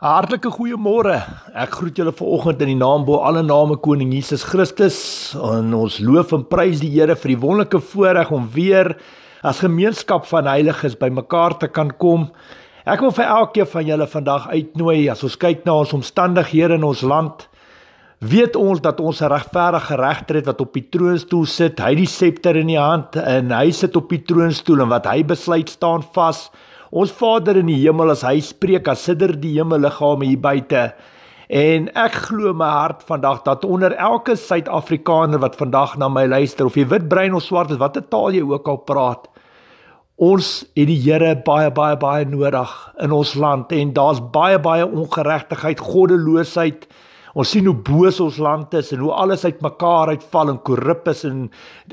'n Hartlike goeiemôre. Ek groet julle vanoggend in die naam bo alle name koning Jesus Christus. En ons loof en prys die Here vir die wonderlike voorreg om weer as gemeenskap van heiliges bymekaar te kan kom. Ek wil vir elkeen van julle vandag uitnooi as ons kyk na ons omstandighede in ons land. Weet ons dat ons 'n regverdige regter het wat op die troonstoel sit. Hy het die scepter in die hand en hy sit op die troonstoel en wat hy besluit staan vas ons Vader in die hemel as hy spreek as sidder die hemelliggame hier buite. En ek glo my hart vandag dat onder elke Suid-Afrikaner wat vandag na my luister of jy wit brein of swart is, watter taal jy ook al praat, ons het die Here baie baie baie nodig in ons land en daar's baie baie ongeregtigheid, goddeloosheid. Ons sien hoe boos ons land is en hoe alles uitmekaar uitval en korrup is en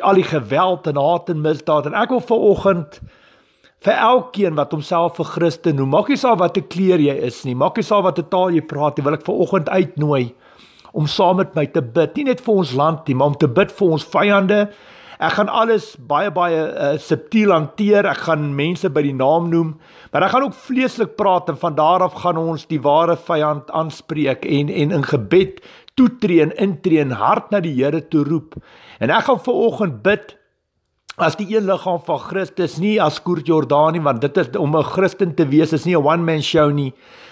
al die geweld en haat en misdaad en ek wil vanoggend vir elkeen wat homself vir Christen noem. Maak nie saak watter kleer jy is nie, maak nie saak watter taal jy praat nie, wil ek vanoggend uitnooi om saam met my te bid, nie net vir ons land nie, maar om te bid vir ons vyande. Ek gaan alles baie baie uh, subtiel hanteer. Ek gaan mense by die naam noem, maar ek gaan ook vleeslik praat en van daar af gaan ons die ware vyand aanspreek en en in gebed toetree en intree en hard na die Here toe roep. En ek gaan vanoggend bid as die een liggaam van Christus nie as Koort Jordaan nie want dit is om 'n Christen te wees is nie 'n one man show nie.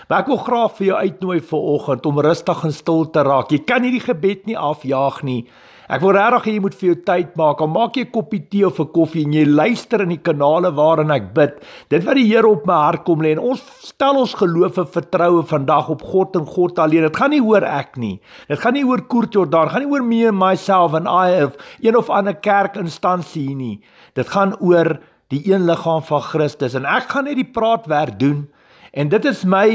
Maar ek wil graag vir jou uitnooi vir oggend om rustig en stil te raak. Jy kan hierdie gebed nie afjaag nie. Ek wil regtig hê jy moet vir jou tyd maak. Al maak jy 'n koppie tee of 'n koffie en jy luister in die kanale waarin ek bid. Dit wat die Here op my hart kom lê en ons stel ons geloof en vertroue vandag op God en God alleen. Dit gaan nie oor ek nie. Dit gaan nie oor Koort Jordan, gaan nie oor me and myself and I of een of ander kerkinstansie nie. Dit gaan oor die een liggaam van Christus en ek gaan net die praat werk doen. En dit is my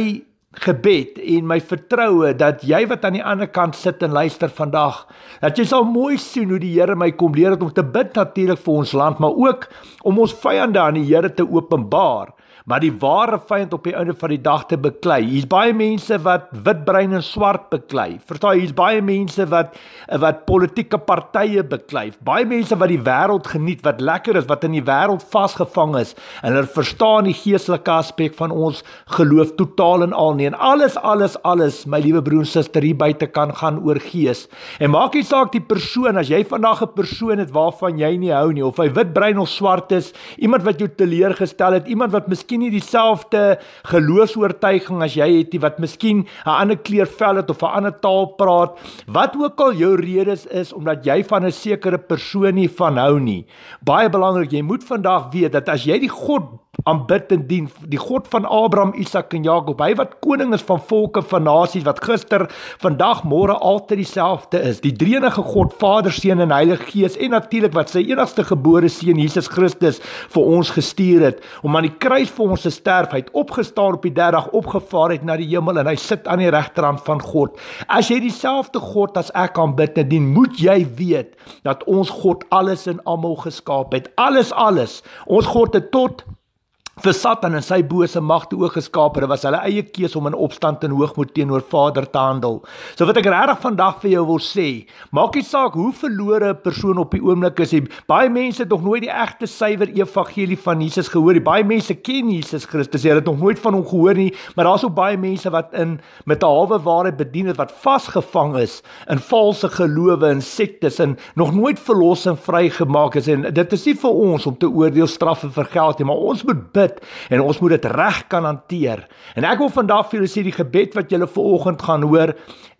gebed en my vertroue dat jy wat aan die ander kant sit en luister vandag dat jy sal mooi sien hoe die Here my kom leer om te bid natuurlik vir ons land maar ook om ons vyande aan die Here te openbaar wat die ware vyand op die einde van die dag te beklei. Hier's baie mense wat wit brein en swart beklei. Verstaan, hier's baie mense wat wat politieke partye beklei. Baie mense wat die wêreld geniet, wat lekker is, wat in die wêreld vasgevang is en hulle verstaan die geestelike aspek van ons geloof totaal en al nie. En alles alles alles, my liewe broer en suster, hier buite kan gaan oor gees. En maak nie saak die persoon as jy vandag 'n persoon het waarvan jy nie hou nie of hy wit brein of swart is, iemand wat jou teleurgestel het, iemand wat miskien nie dieselfde geloofsvertuiging as jy het nie wat miskien 'n ander kleur vel het of 'n ander taal praat wat ook al jou redes is omdat jy van 'n sekere persoon nie van hou nie baie belangrik jy moet vandag weet dat as jy die God aanbid en dien die God van Abraham, Isak en Jakob hy wat koning is van volke van nasies wat gister vandag môre altyd dieselfde is die drenige God Vader seun en Heilige Gees en natuurlik wat sy enigste gebore seun Jesus Christus vir ons gestuur het om aan die kruis vir ons gesterf, hy het opgestaan op die derde dag, opgevaar het na die hemel en hy sit aan die regterrand van God. As jy dieselfde God as ek aanbid, dan moet jy weet dat ons God alles en almal geskaap het. Alles alles. Ons God het tot vir Satan en sy bose magte ook geskaap het. Dit was hulle eie keuse om in opstand en hoogmoed teenoor Vader te handel. So wat ek regtig vandag vir jou wil sê, maak nie saak hoe verlore 'n persoon op die oomblik is nie. Baie mense het nog nooit die egte suiwer evangelie van Jesus gehoor nie. Baie mense ken Jesus Christus, hulle het nog nooit van hom gehoor nie, maar daar's ook baie mense wat in met 'n halwe waarheid bedien het wat vasgevang is in valse gelowe en sektes en nog nooit verlos en vrygemaak is en dit is nie vir ons om te oordeel, straf en vergeld nie, maar ons moet bid dit en ons moet dit reg kan hanteer. En ek wil vandag vir julle sê die gebed wat julle vanoggend gaan hoor,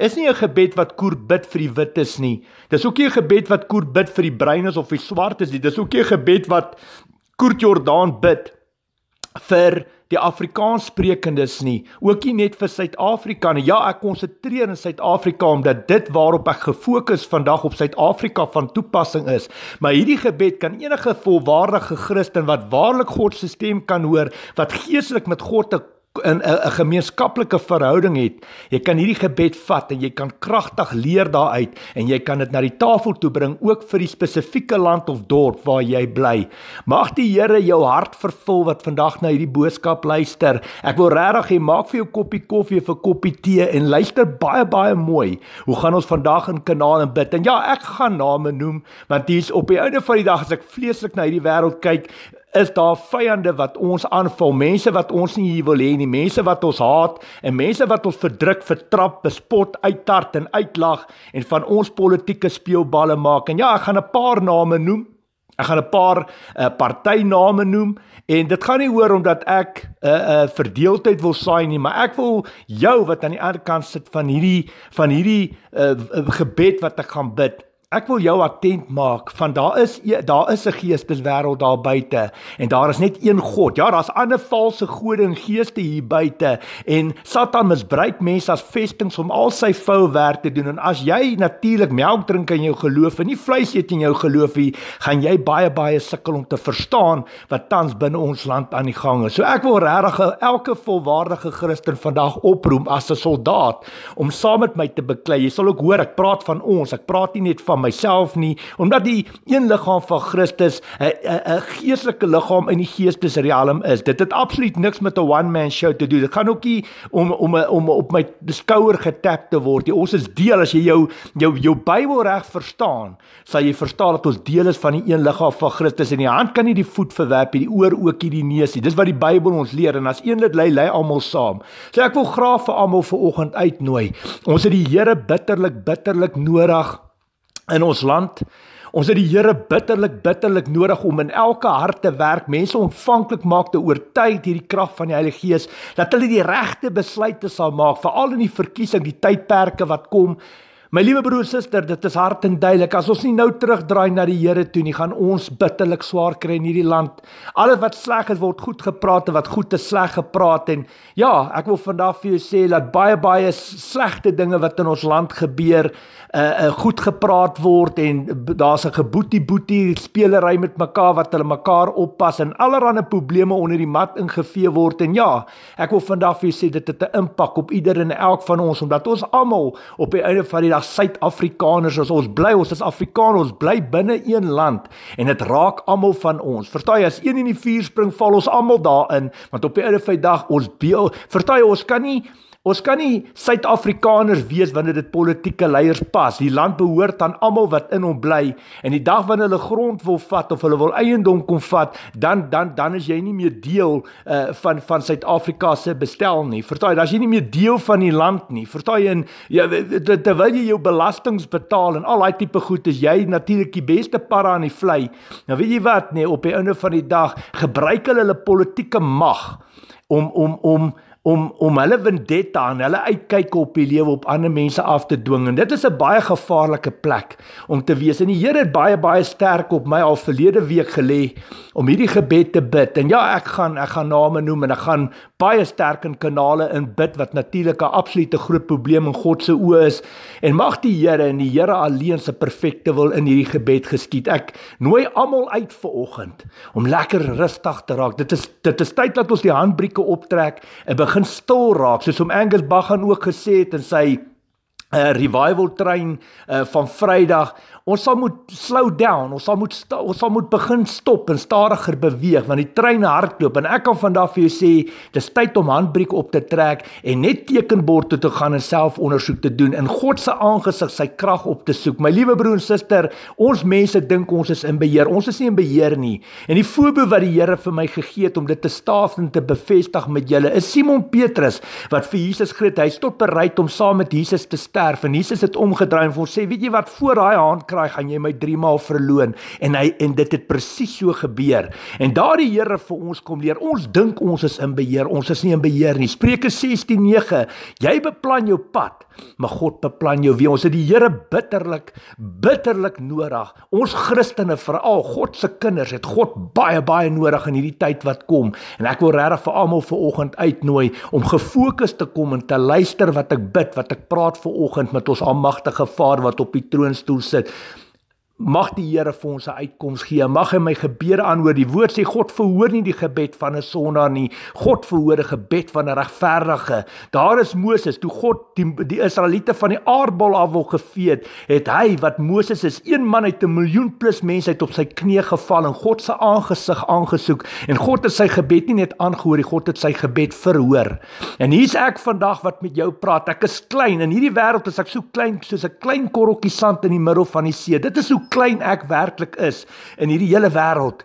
is nie 'n gebed wat koer bid vir die wit is nie. Dis ook nie 'n gebed wat koer bid vir die bruin is of die swart is nie. Dis ook nie 'n gebed wat koer Jordaan bid vir die Afrikaanssprekendes nie, ook nie net vir Suid-Afrika nie. Ja, ek konsentreer in Suid-Afrika omdat dit waarop ek gefokus vandag op Suid-Afrika van toepassing is. Maar hierdie gebed kan enige volwaardige Christen wat waarlik God se stem kan hoor, wat geestelik met God 'n in 'n gemeenskaplike verhouding het, jy kan hierdie gebed vat en jy kan kragtig leer daaruit en jy kan dit na die tafel toe bring ook vir die spesifieke land of dorp waar jy bly. Mag die Here jou hart vervul wat vandag na hierdie boodskap luister. Ek wil regtig hê maak vir jou koppie koffie of 'n koppie tee en luister baie baie mooi. Hoe gaan ons vandag in kanaal en bid? En ja, ek gaan name noem want hier's op die einde van die dag as ek vleeslik na hierdie wêreld kyk, is daar vyande wat ons aanval, mense wat ons nie hier wil hê nie, mense wat ons haat en mense wat ons verdruk, vertrap, bespot, uittart en uitlag en van ons politieke speelballe maak. En ja, ek gaan 'n paar name noem. Ek gaan 'n paar uh, partyname noem en dit gaan nie hoor omdat ek 'n uh, eh, uh, eh, verdeeldheid wil saai nie, maar ek wil jou wat aan die ander kant sit van hierdie van hierdie uh, gebed wat ek gaan bid Ek wil jou attent maak van daar is ja, daar is 'n geesteswêreld daar buite en daar is net een God. Ja, daar's ander valse gode en geeste hier buite en Satan misbruik mense as vestinge om al sy vuil werk te doen. En as jy natuurlik melk drink in jou geloof en nie vleis eet in jou geloof nie, gaan jy baie baie sukkel om te verstaan wat tans binne ons land aan die gang is. So ek wil regtig elke volwaardige Christen vandag oproep as 'n soldaat om saam met my te beklei. Jy sal ook hoor ek praat van ons. Ek praat nie net van van myself nie omdat die een liggaam van Christus 'n 'n geestelike liggaam in die geestesriem is dit het absoluut niks met 'n one man show te doen dit gaan ook nie om om om op my skouer getap te word jy ons is deel as jy jou jou jou Bybel reg verstaan sal jy verstaan dat ons deel is van die een liggaam van Christus en die hand kan nie die voet verwerp nie die oor ook nie die neus nie dis wat die Bybel ons leer en as een lid lei lei almal saam so ek wil graag vir almal vanoggend uitnooi ons het die Here bitterlik bitterlik nodig in ons land. Ons het die Here bitterlik bitterlik nodig om in elke hart te werk, mense ontvanklik maak te oortuig hierdie krag van die Heilige Gees dat hulle die regte besluite sal maak, veral in die verkiesing, die tydperke wat kom My liewe broer suster, dit is hard en duidelik. As ons nie nou terugdraai na die Here toe nie, gaan ons bitterlik swaar kry in hierdie land. Alles wat sleg is word goed gepraat en wat goed te sleg gepraat en ja, ek wil vandag vir jou sê dat baie baie slegte dinge wat in ons land gebeur, uh, uh goed gepraat word en daar's 'n geboetie boetie spelery met mekaar wat hulle mekaar oppas en allerlei probleme onder die mat ingevee word en ja, ek wil vandag vir jou sê dit het 'n impak op ieder en elk van ons omdat ons almal op die einde van die as Suid-Afrikaners as ons bly ons is Afrikaners ons bly binne een land en dit raak almal van ons. Verstaan jy as een in die vuur spring val ons almal daarin want op die einde van die dag ons beel verstaan jy ons kan nie Ons kan nie Suid-Afrikaners wees wanneer dit politieke leiers pas. Die land behoort aan almal wat in hom bly en die dag wanneer hulle grond wil vat of hulle wil eiendom kom vat, dan dan dan is jy nie meer deel uh van van Suid-Afrika se bestel nie. Vertaai, dan is jy nie meer deel van die land nie. Vertaai en ja, terwyl jy jou belastings betaal en al daai tipe goed is jy natuurlik die beste para aan die vlei. Nou weet jy wat, nee, op die einde van die dag gebruik hulle hulle politieke mag om om om om om hulle vendetta en hulle uitkyk op die lewe op ander mense af te dwing en dit is 'n baie gevaarlike plek om te wees. En die Here het baie baie sterk op my al verlede week gelê om hierdie gebed te bid. En ja, ek gaan ek gaan name noem en ek gaan baie sterk in kanale in bid wat natuurlik 'n absolute groot probleem in God se oë is en mag die Here en die Here alleen se perfekte wil in hierdie gebed geskied. Ek nooi almal uit vir oggend om lekker rustig te raak. Dit is dit is tyd dat ons die handbrieke optrek en begin stil raak soos om Angus Bagan ook gesê het in sy 'n uh, eh, revival trein uh, van Vrydag Ons sal moet slow down, ons sal moet ons sal moet begin stop en stadiger beweeg want die treine hardloop en ek kan vandag vir jou sê dis tyd om handbrieke op te trek en net tekenborde te gaan en selfondersoek te doen en God se aangesig sy krag op te soek. My liewe broer en suster, ons mense dink ons is in beheer. Ons is nie in beheer nie. En die voorbeeld wat die Here vir my gegee het om dit te staaf en te bevestig met julle is Simon Petrus wat vir Jesus gree het hy is tot bereid om saam met Jesus te sterf en Jesus het omgedraai en vir hom sê, "Weet jy wat voor daai hand kry, gaan jy my 3 maal verloon en hy en dit het presies so gebeur. En daardie Here vir ons kom leer, ons dink ons is in beheer, ons is nie in beheer nie. Spreuke 16:9. Jy beplan jou pad, maar God beplan jou wie. Ons het die Here bitterlik bitterlik nodig. Ons Christene veral God se kinders het God baie baie nodig in hierdie tyd wat kom. En ek wil regtig vir almal vanoggend uitnooi om gefokus te kom en te luister wat ek bid, wat ek praat vanoggend met ons almagtige Vader wat op die troonstoel sit mag die Here vir ons 'n uitkoms gee. Mag in my gebede aanhoor. Die woord sê God verhoor nie die gebed van 'n sondaar nie. God verhoor die gebed van 'n regverdige. Daar is Moses, toe God die, die Israeliete van die aardbol af wil gevee het, het hy wat Moses is, een man uit 'n miljoen plus mense uit op sy knieë geval en God se aangesig aangesoek en God het sy gebed nie net aangehoor nie, God het sy gebed verhoor. En hier's ek vandag wat met jou praat. Ek is klein en hierdie wêreld is ek so klein soos 'n klein korreltjie sand in die middel van die see. Dit is klein ek werklik is in hierdie hele wêreld.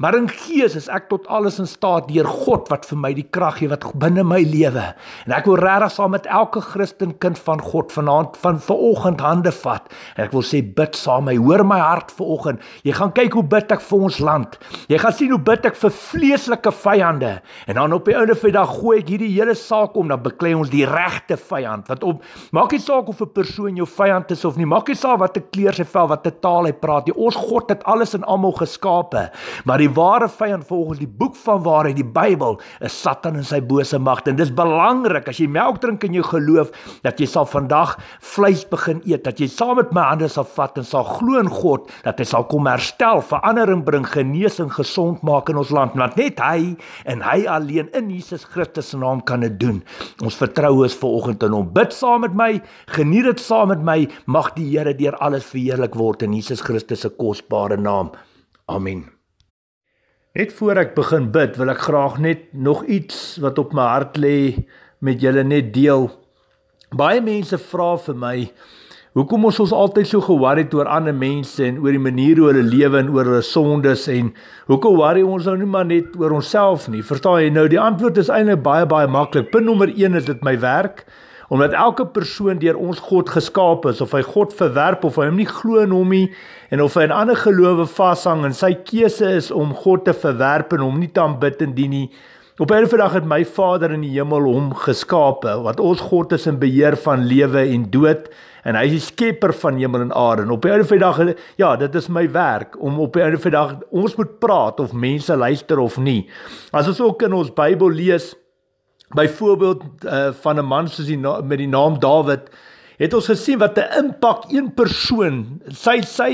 Maar in Gees is ek tot alles in staat deur God wat vir my die krag gee wat binne my lewe. En ek wil regtig saam met elke Christen kind van God vanaand van vanoggend hande vat en ek wil sê bid saam met my. Hoor my hart vanoggend. Jy gaan kyk hoe bid ek vir ons land. Jy gaan sien hoe bid ek vir vleeslike vyande. En dan op die einde van die dag gooi ek hierdie hele saak om dan beklei ons die regte vyand wat op maak nie saak of 'n persoon jou vyand is of nie. Maak nie saak wat 'n kleur sy vel, wat 'n taal hy praat. Die ons God het alles en almal geskape, maar die ware vyand volgens die boek van waarheid, die Bybel, is Satan en sy bose magte. En dis belangrik as jy melk drink in jou geloof dat jy sal vandag vleis begin eet, dat jy saam met my hande sal vat en sal glo in God dat hy sal kom herstel, verandering bring, genesing, gesond maak in ons land. Want net hy en hy alleen in Jesus Christus se naam kan dit doen. Ons vertrou is vanoggend in hom. Bid saam met my, geniet dit saam met my, mag die Here deur alles verheerlik word in die Jesus Christus se kosbare naam. Amen. Net voor ek begin bid, wil ek graag net nog iets wat op my hart lê met julle net deel. Baie mense vra vir my hoekom ons ons altyd so ge-worry het oor ander mense en oor die manier hoe hulle lewe en oor hulle sondes en hoekom worry ons nou nie maar net oor onsself nie. Verstaan jy nou? Die antwoord is eintlik baie baie maklik. Punt nommer 1 is dit my werk. Omdat elke persoon deur ons God geskaap is, of hy God verwerp of hy hom nie glo in hom nie en of hy aan ander gelowe vashang en sy keuse is om God te verwerp en hom nie te aanbid en dien nie. Op 'n vandag het my Vader in die hemel hom geskape, want ons God is in beheer van lewe en dood en hy is die skepper van hemel en aarde. En op 'n vandag ja, dit is my werk om op 'n vandag ons moet praat of mense luister of nie. As ons ook in ons Bybel lees byvoorbeeld uh, van 'n man soos die met die naam Dawid het ons gesien wat 'n impak een persoon sy sy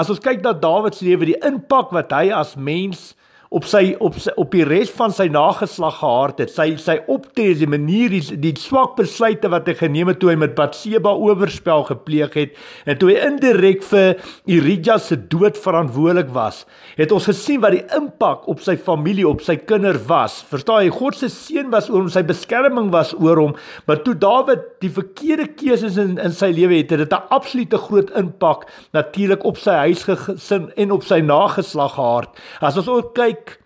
as ons kyk na Dawid se lewe die impak wat hy as mens op sy op sy, op die res van sy nageslag gehard het. Sy sy optrede, die manier die, die swak besluite wat hy geneem het toe hy met Batseba oorspel gepleeg het en toe hy indirek vir Irija se dood verantwoordelik was, het ons gesien wat die impak op sy familie, op sy kinders was. Verstaan jy, God se seën was oor hom, sy beskerming was oor hom, maar toe Dawid die verkeerde keuses in in sy lewe het, het dit 'n absolute groot impak natuurlik op sy huisgesin en op sy nageslag gehad. As ons ook kyk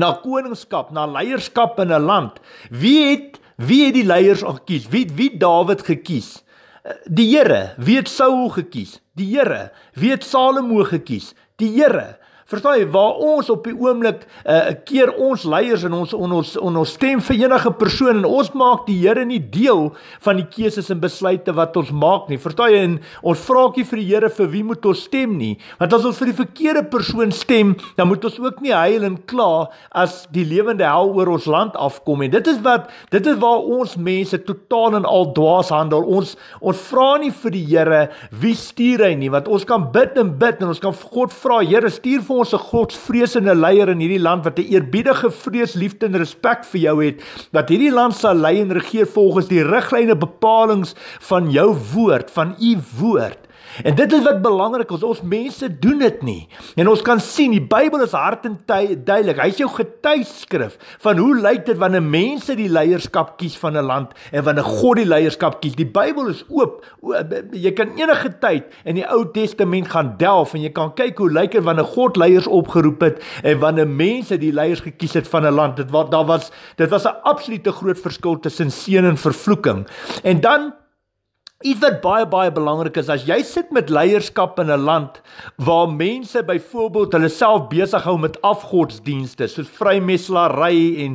na koningskap, na leierskap in 'n land, wie het wie het die leiers gekies? Wie wie Dawid gekies? Die Here, wie het Saul gekies? Die Here, wie het Salomo gekies? Die Here Verstaan jy waar ons op die oomblik 'n uh, eh, eh, keer ons leiers en ons on ons on ons stem vir enige persoon en ons maak die Here nie deel van die keuses en besluite wat ons maak nie. Verstaan jy en ons vraakie vir die Here vir wie moet ons stem nie? Want as ons vir die verkeerde persoon stem, dan moet ons ook nie huil en kla as die lewende hel oor ons land afkom en dit is wat dit is waar ons mense totaal en al dwaas handel. Ons ons vra nie vir die Here wie stuur hy nie, want ons kan bid en bid en ons kan God vra, Here stuur vir ons 'n godsvreesende leier in hierdie land wat 'n eerbiedige vrees, liefde en respek vir jou het, dat hierdie land sal lei en regeer volgens die riglyne bepalinge van jou woord, van u woord. En dit is wat belangrik is, ons mense doen dit nie. En ons kan sien, die Bybel is hart en tyd duidelik. Hy's jou getuieskrif van hoe lyk dit wanneer mense die leierskap kies van 'n land en wanneer God die leierskap kies. Die Bybel is oop. Eh, jy kan enige tyd in die Ou Testament gaan delf en jy kan kyk hoe lyk dit wanneer God leiers opgeroep het en wanneer mense die leiers gekies het van 'n land. Dit was daar was dit was 'n absolute groot verskil tussen seën en vervloeking. En dan Iets wat baie baie belangrik is as jy sit met leierskap in 'n land waar mense byvoorbeeld hulle self besig hou met afgodsdienste soos vrymeslarry en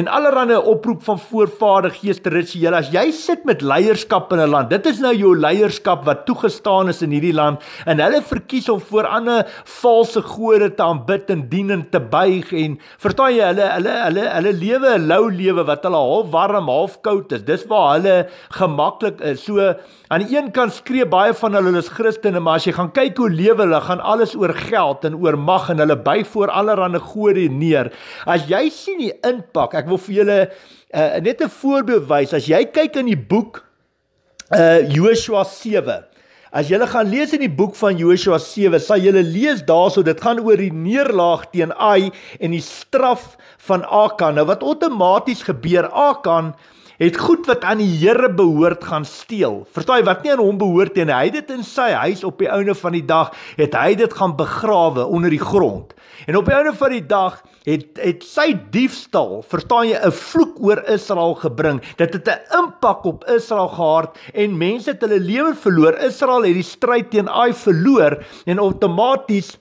en allerlei oproep van voorvadergeeste rituele as jy sit met leierskap in 'n land dit is nou jou leierskap wat toegestaan is in hierdie land en hulle verkies om voor ander valse gode te aanbid en dien en te buig en vertel jy hulle hulle hulle hulle lewe 'n lou lewe wat hulle half warm half koud is dis waar hulle gemaklik is eh, so aan die een kant skree baie van hulle hulle is Christene, maar as jy gaan kyk hoe lewe hulle, gaan alles oor geld en oor mag en hulle buig voor allerlei gode neer. As jy sien die impak, ek wil vir julle uh, net 'n voorbeeld wys. As jy kyk in die boek uh Joshua 7 As jy gaan lees in die boek van Joshua 7, sal jy lees daarso dit gaan oor die neerlaag teen Ai en die straf van Akan. Nou wat outomaties gebeur, Akan uh het goed wat aan die Here behoort gaan steel. Verstaan jy wat nie aan hom behoort nie. Hy het dit in sy huis op die ouene van die dag het hy dit gaan begrawe onder die grond. En op die ouene van die dag het het sy diefstal, verstaan jy, 'n vloek oor Israel gebring. Dit het 'n impak op Israel gehad en mense het hulle lewe verloor. Israel het die stryd teen Ai verloor en outomaties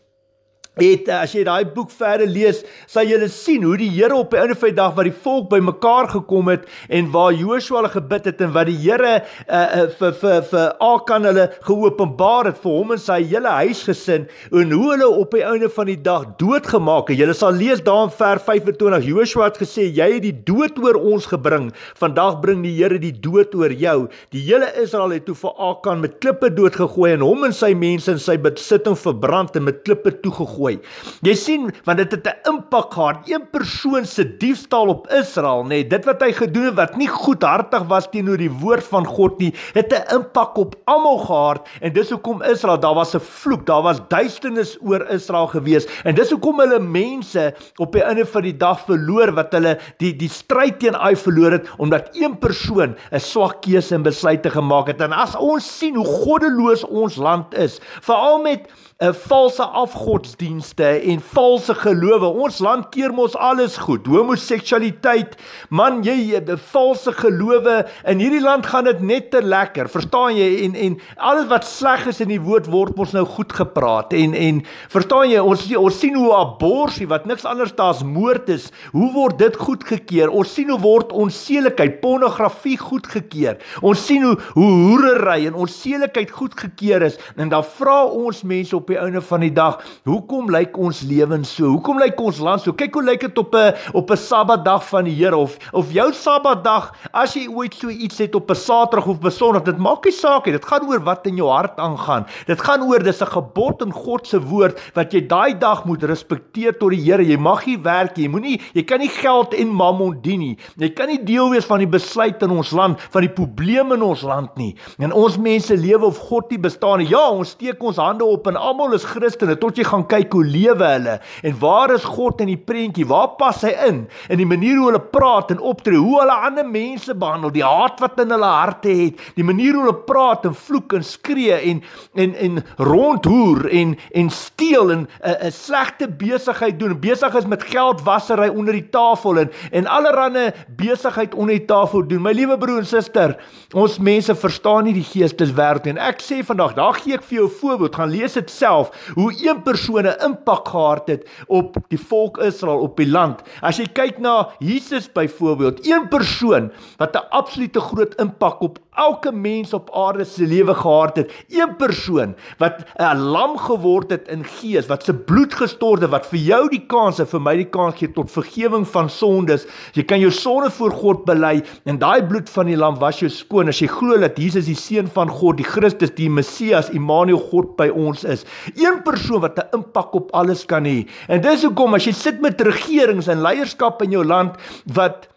het as jy daai boek verder lees, sal jy sien hoe die Here op 'n ander feit dag wat die volk bymekaar gekom het en waar Joshua hulle gebid het en wat die Here uh, uh, vir vir vir Akan hulle geopenbaar het vir hom en sy hele huisgesin en hoe hulle op 'n ander van die dag doodgemaak het. Jy sal lees daar in vers 25 Joshua het gesê jy het die dood oor ons gebring. Vandag bring die Here die dood oor jou. Die hele Israel het toe vir Akan met klippe doodgegooi en hom en sy mense in sy besitting verbrand en met klippe toegegooi gooi. Jy sien, want dit het 'n impak gehad, een persoon se diefstal op Israel, nê, nee, dit wat hy gedoen het wat nie goedhartig was teenoor die woord van God nie, het 'n impak op almal gehad en dis hoekom Israel, daar was 'n vloek, daar was duisternis oor Israel gewees en dis hoekom hulle mense op die einde van die dag verloor wat hulle die die stryd teen hy verloor het omdat een persoon 'n swak keuse en besluit te gemaak het. En as ons sien hoe goddeloos ons land is, veral met 'n valse afgodsdienste en valse gelowe. Ons land keer mos alles goed. Homoseksualiteit, man, jy die eh, valse gelowe in hierdie land gaan dit net te lekker. Verstaan jy? En en alles wat sleg is in die woord word ons nou goed gepraat en en verstaan jy? Ons ons sien hoe abortus wat niks anders as moord is, hoe word dit goedgekeur? Ons sien hoe word onseelikheid, pornografie goedgekeur. Ons sien hoe hoe hoerery en onseelikheid goedgekeur is en dan vra ons mense op op die einde van die dag, hoekom lyk ons lewens so? Hoekom lyk ons land so? Kyk hoe lyk dit op 'n op 'n Sabbatdag van die Here of of jou Sabbatdag as jy ooit so iets het op 'n Saterdag of 'n Sondag, dit maak nie saak nie. Dit gaan oor wat in jou hart aangaan. Dit gaan oor dis 'n gebod in God se woord wat jy daai dag moet respekteer tot die Here. Jy mag nie werk nie. Jy moenie jy kan nie geld en mammon dien nie. Jy kan nie deel wees van die besluit in ons land van die probleme in ons land nie. En ons mense lewe of God nie bestaan nie. Ja, ons steek ons hande op en almal almal is Christene tot jy gaan kyk hoe lewe hulle en waar is God in die prentjie? Waar pas hy in? In die manier hoe hulle praat en optree, hoe hulle ander mense behandel, die haat wat in hulle harte het, die manier hoe hulle praat en vloek en skree en en en rondhoer en en steel en 'n uh, eh, uh, eh, slegte besigheid doen, besig is met geldwasery onder die tafel en en allerlei besigheid onder die tafel doen. My liewe broer en suster, ons mense verstaan nie die geesteswêreld nie. Ek sê vandag, daar gee ek vir jou 'n voorbeeld. Gaan lees dit self self hoe een persoon 'n impak gehad het op die volk Israel op die land. As jy kyk na Jesus byvoorbeeld, een persoon wat 'n absolute groot impak op elke mens op aarde se lewe gehard het, een persoon wat 'n lam geword het in gees, wat se bloed gestort het wat vir jou die kans en vir my die kans gee tot vergifnis van sondes. Jy kan jou sonde voor God bely en daai bloed van die lam was jou skoon as jy glo dat Jesus die seun van God, die Christus, die Messias, Immanuel God by ons is. Een persoon wat 'n impak op alles kan hê. En dis hoekom as jy sit met regerings en leierskap in jou land wat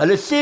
Hulle sê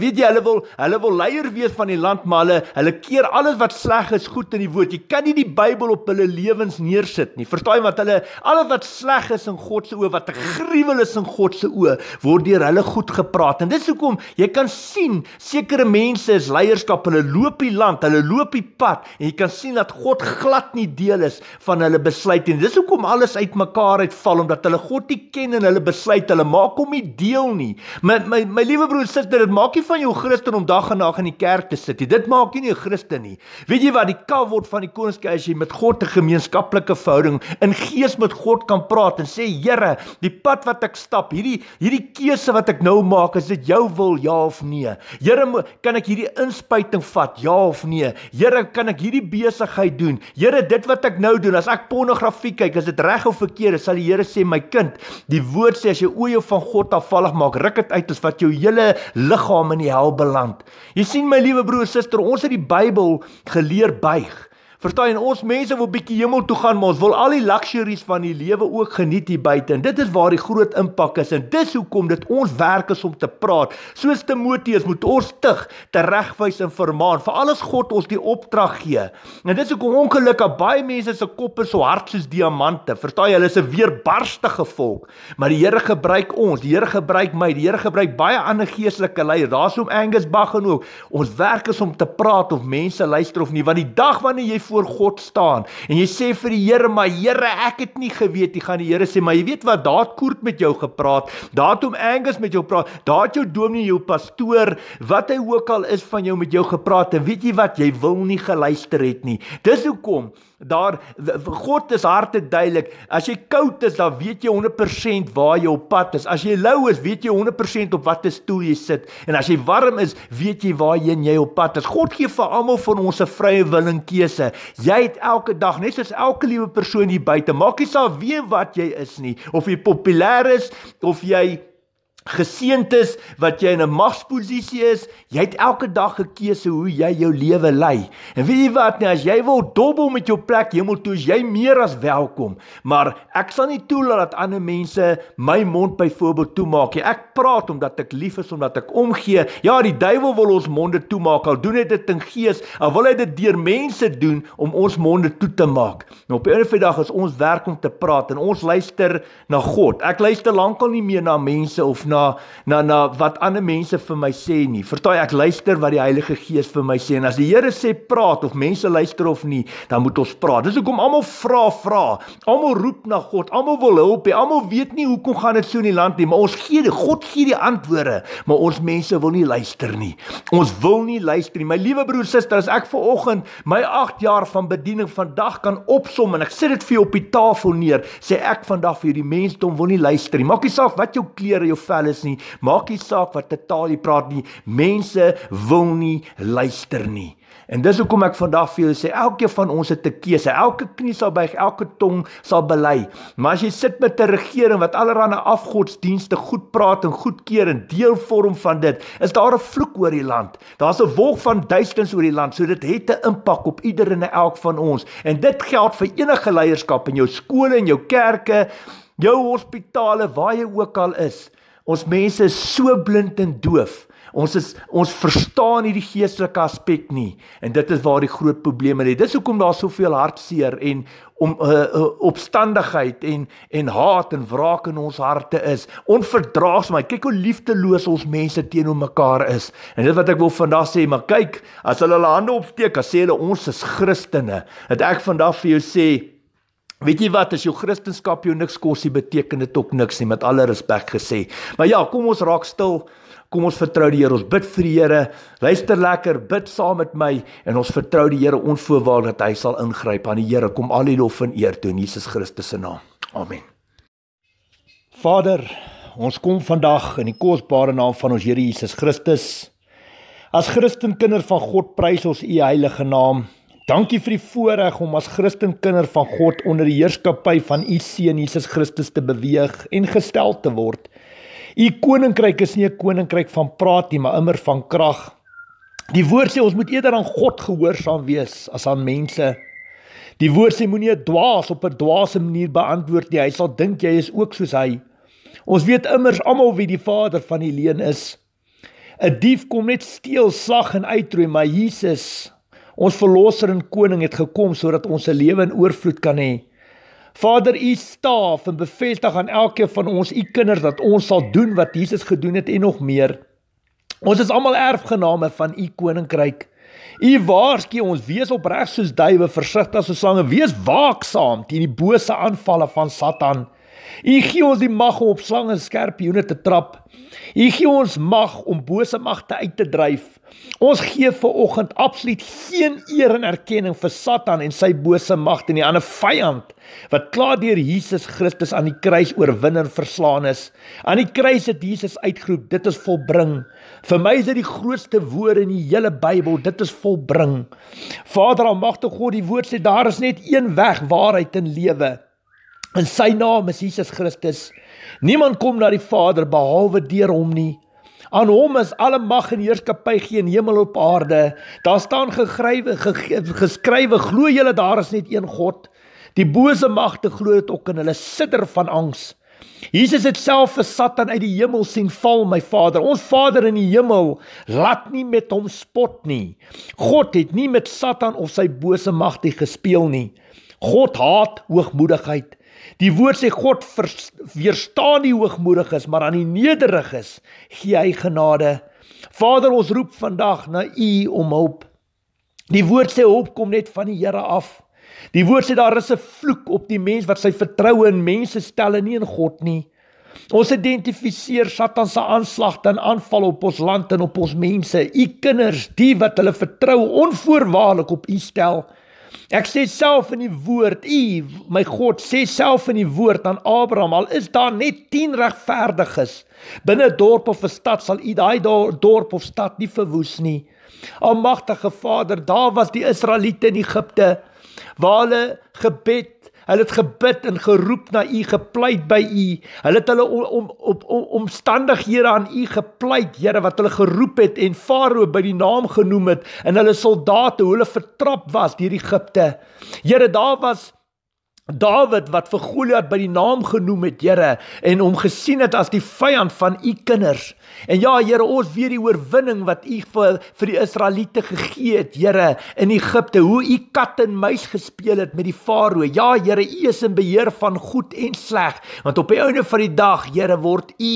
weet jy hulle wil hulle wil leier wees van die land maar hulle hulle keer alles wat sleg is goed in die woord. Jy kan nie die Bybel op hulle lewens neersit nie. Verstaan wat hulle alles wat sleg is in God se oë wat gruwel is in God se oë word deur hulle goed gepraat. En dit is hoekom jy kan sien sekere mense is leierskap. Hulle loop die land, hulle loop die pad en jy kan sien dat God glad nie deel is van hulle besluite nie. Dis hoekom alles uitmekaar uitval omdat hulle God nie ken en hulle besluit hulle maak hom nie deel nie. My my my liewe broer sister, dit maak nie van jou Christen om dag en nag in die kerk te sit nie. Dit maak jy nie 'n Christen nie. Weet jy wat die kaf word van die koningskerk as jy met God 'n gemeenskaplike verhouding in gees met God kan praat en sê Here, die pad wat ek stap, hierdie hierdie keuse wat ek nou maak, is dit jou wil ja of nee? Here, kan ek hierdie inspuiting vat ja of nee? Here, kan ek hierdie besigheid doen? Here, dit wat ek nou doen, as ek pornografie kyk, is dit reg of verkeerd? Sal die Here sê my kind, die woord sê as jy oë jou van God afvallig maak, ruk dit uit as wat jou hele hele liggaam in die hel beland. Jy sien my liewe broer, suster, ons het die Bybel geleer buig. Verstaan ons mense wil bietjie hemel toe gaan, maar ons wil al die luxuries van die lewe ook geniet hier buite. En dit is waar die groot impak is. En dis hoekom dit ons werk is om te praat. Soos Timoteus moet ons tig te regwys en vermaan vir alles God ons die opdrag gee. En dis hoekom ongelukkig baie mense se koppe so hard soos diamante. Verstaan jy, hulle is 'n weerbarstige volk, maar die Here gebruik ons. Die Here gebruik my. Die Here gebruik baie ander geestelike leiers. Daar's hom Angus Bach en ook. Ons werk is om te praat of mense luister of nie, want die dag wanneer jy voor God staan en jy sê vir die Here, maar Here, ek het nie geweet nie. Gaan die Here sê, maar jy weet wat daad koort met jou gepraat. Daad hom Angus met jou praat. Daad jou dominee, jou pastoor, wat hy ook al is van jou met jou gepraat en weet jy wat, jy wil nie geluister het nie. Dis hoekom Daar God is harte duidelik. As jy koud is, dan weet jy 100% waar jy op pad is. As jy lou is, weet jy 100% op watter stoel jy sit. En as jy warm is, weet jy waarheen jy op pad is. God gee vir almal van ons 'n vrye wil en keuse. Jy het elke dag net soos elke liewe persoon hier buite, maak nie saak wie wat jy is nie of jy populêr is of jy geseend is wat jy in 'n magsposisie is. Jy het elke dag gekeuse hoe jy jou lewe lei. En weet jy wat nie, as jy wil dobbel met jou plek hemel toe, is jy meer as welkom. Maar ek sal nie toelaat dat ander mense my mond byvoorbeeld toemaak nie. Ek praat omdat ek lief is, omdat ek omgee. Ja, die duiwel wil ons monde toemaak. Al doen hy dit in gees, al wil hy dit deur mense doen om ons monde toe te maak. Nou op 'n of ander dag is ons werk om te praat en ons luister na God. Ek luister lankal nie meer na mense of na na na na wat ander mense vir my sê nie. Vertoe ek luister wat die Heilige Gees vir my sê en as die Here sê praat of mense luister of nie, dan moet ons praat. Dis hoekom almal vra vra. Almal roep na God, almal wil help, almal weet nie hoekom gaan dit so in die land nie, maar ons gee die God gee die antwoorde, maar ons mense wil nie luister nie. Ons wil nie luister nie. My liewe broer, suster, as ek vanoggend my 8 jaar van bediening vandag kan opsom en ek sit dit vir jou op die tafel neer, sê ek vandag vir die mensdom wil nie luister nie. Maak nie saak wat jou klere, jou vel alles nie. Maak nie saak wat te taal jy praat nie. Mense wil nie luister nie. En dis hoekom ek vandag vir julle sê, elkeen van ons het 'n keuse. Elke knie sal buig, elke tong sal bely. Maar as jy sit met 'n regering wat allerlei afgodsdienste goed praat en goedkeur en deel vorm van dit, is daar 'n vloek oor die land. Daar's 'n wolk van duisends oor die land. So dit het 'n impak op ieder en elk van ons. En dit geld vir enige leierskap in jou skole en jou kerke, jou hospitale, waar jy ook al is. Ons mense is so blind en doof. Ons is ons verstaan hierdie geestelike aspek nie en dit is waar die groot probleme lê. Dis hoekom daar soveel hartseer en om uh, uh, opstandigheid en en haat en wraak in ons harte is. Onverdraagsaamheid. Kyk hoe liefdeloos ons mense teenoor mekaar is. En dit wat ek wil vandag sê, maar kyk, as hulle hulle hande opsteek, as sê hulle ons is Christene, dat ek vandag vir jou sê, Weet jy wat as jou kristendom jou niks kosie beteken dit ook niks nie met alle respek gesê. Maar ja, kom ons raak stil. Kom ons vertrou die Here. Ons bid vir die Here. Luister lekker, bid saam met my en ons vertrou die Here onvoorwaardelik dat hy sal ingryp. Aan die Here kom al die lof en eer toe in Jesus Christus se naam. Amen. Vader, ons kom vandag in die kosbare naam van ons Here Jesus Christus. As Christenkinders van God prys ons u heilige naam. Dankie vir die voorreg om as Christenkinder van God onder die heerskappy van u seun Jesus Christus te beweeg en gestel te word. U koninkryk is nie 'n koninkryk van praat nie, maar immer van krag. Die woord sê ons moet eerder aan God gehoorsaam wees as aan mense. Die woord sê moenie 'n dwaas op 'n dwaase manier beantwoord nie. Hy sal dink jy is ook soos hy. Ons weet immers almal wie die Vader van die leuen is. 'n Dief kom net steel, slag en uitroei, maar Jesus Ons verlosser en koning het gekom sodat ons 'n lewe in oorvloed kan hê. Vader, U staaf en bevestig aan elkeen van ons, U kinders, dat ons sal doen wat Jesus gedoen het en nog meer. Ons is almal erfgename van U koninkryk. U waarsku ons wees opreg soos duwe, versigtig soos slange, wees waaksaam teen die bose aanvalle van Satan. U gee ons die mag om op slange skerp joene te trap. U gee ons mag om bose magte uit te dryf. Ons gee ver oggend absoluut geen eer en erkenning vir Satan en sy bose magte en die ander vyand wat klaar deur Jesus Christus aan die kruis oorwinner verslaan is. Aan die kruis het Jesus uitgeroep, dit is volbring. Vir my is dit die grootste woord in die hele Bybel, dit is volbring. Vader almagtige God, die woord sê daar is net een weg, waarheid en lewe. In sy naam is Jesus Christus. Niemand kom na die Vader behalwe deur hom nie. Aan hom is alle mag en heerskappy gee in hemel op aarde. Daar staan gegrywe ge, geskrywe glo julle daar is net een God. Die bose magte glo dit ook en hulle sidder van angs. Jesus het self vir Satan uit die hemel sien val, my Vader. Ons Vader in die hemel, laat nie met hom spot nie. God het nie met Satan of sy bose magte gespeel nie. God haat hoogmoedigheid. Die woord sê God weerstaan die hoogmoediges, maar aan die nederiges gee hy genade. Vader, ons roep vandag na U om hulp. Die woord sê hulp kom net van die Here af. Die woord sê daar is 'n vloek op die mens wat sy vertroue in mense stel en nie in God nie. Ons identifiseer Satan se aanslag en aanval op ons land en op ons mense. U kinders, die wat hulle vertroue onvoorwaardelik op U stel, Ek sê self in die woord, U, my God, sê self in die woord aan Abraham, al is daar net 10 regverdiges binne 'n dorp of 'n stad, sal U daai dorp of stad nie verwoes nie. Almagtige Vader, daar was die Israeliete in Egipte waar hulle gebed Hulle het gebid en geroep na U, gepleit by U. Hulle het hulle om op om, om, omstandighede aan U gepleit, Here, wat hulle geroep het en Farao by die naam genoem het en hulle soldate hoe hulle vertrap was deur Egipte. Here, daar was Dawid wat vir Goliat by die naam genoem het, Here, en hom gesien het as die vyand van u kinders. En ja, Here, ons weet die oorwinning wat u vir vir die Israeliete gegee het, Here, in Egipte, hoe u kat en muis gespeel het met die Farao. Ja, Here, u is in beheer van goed en sleg, want op die einde van die dag, Here, word u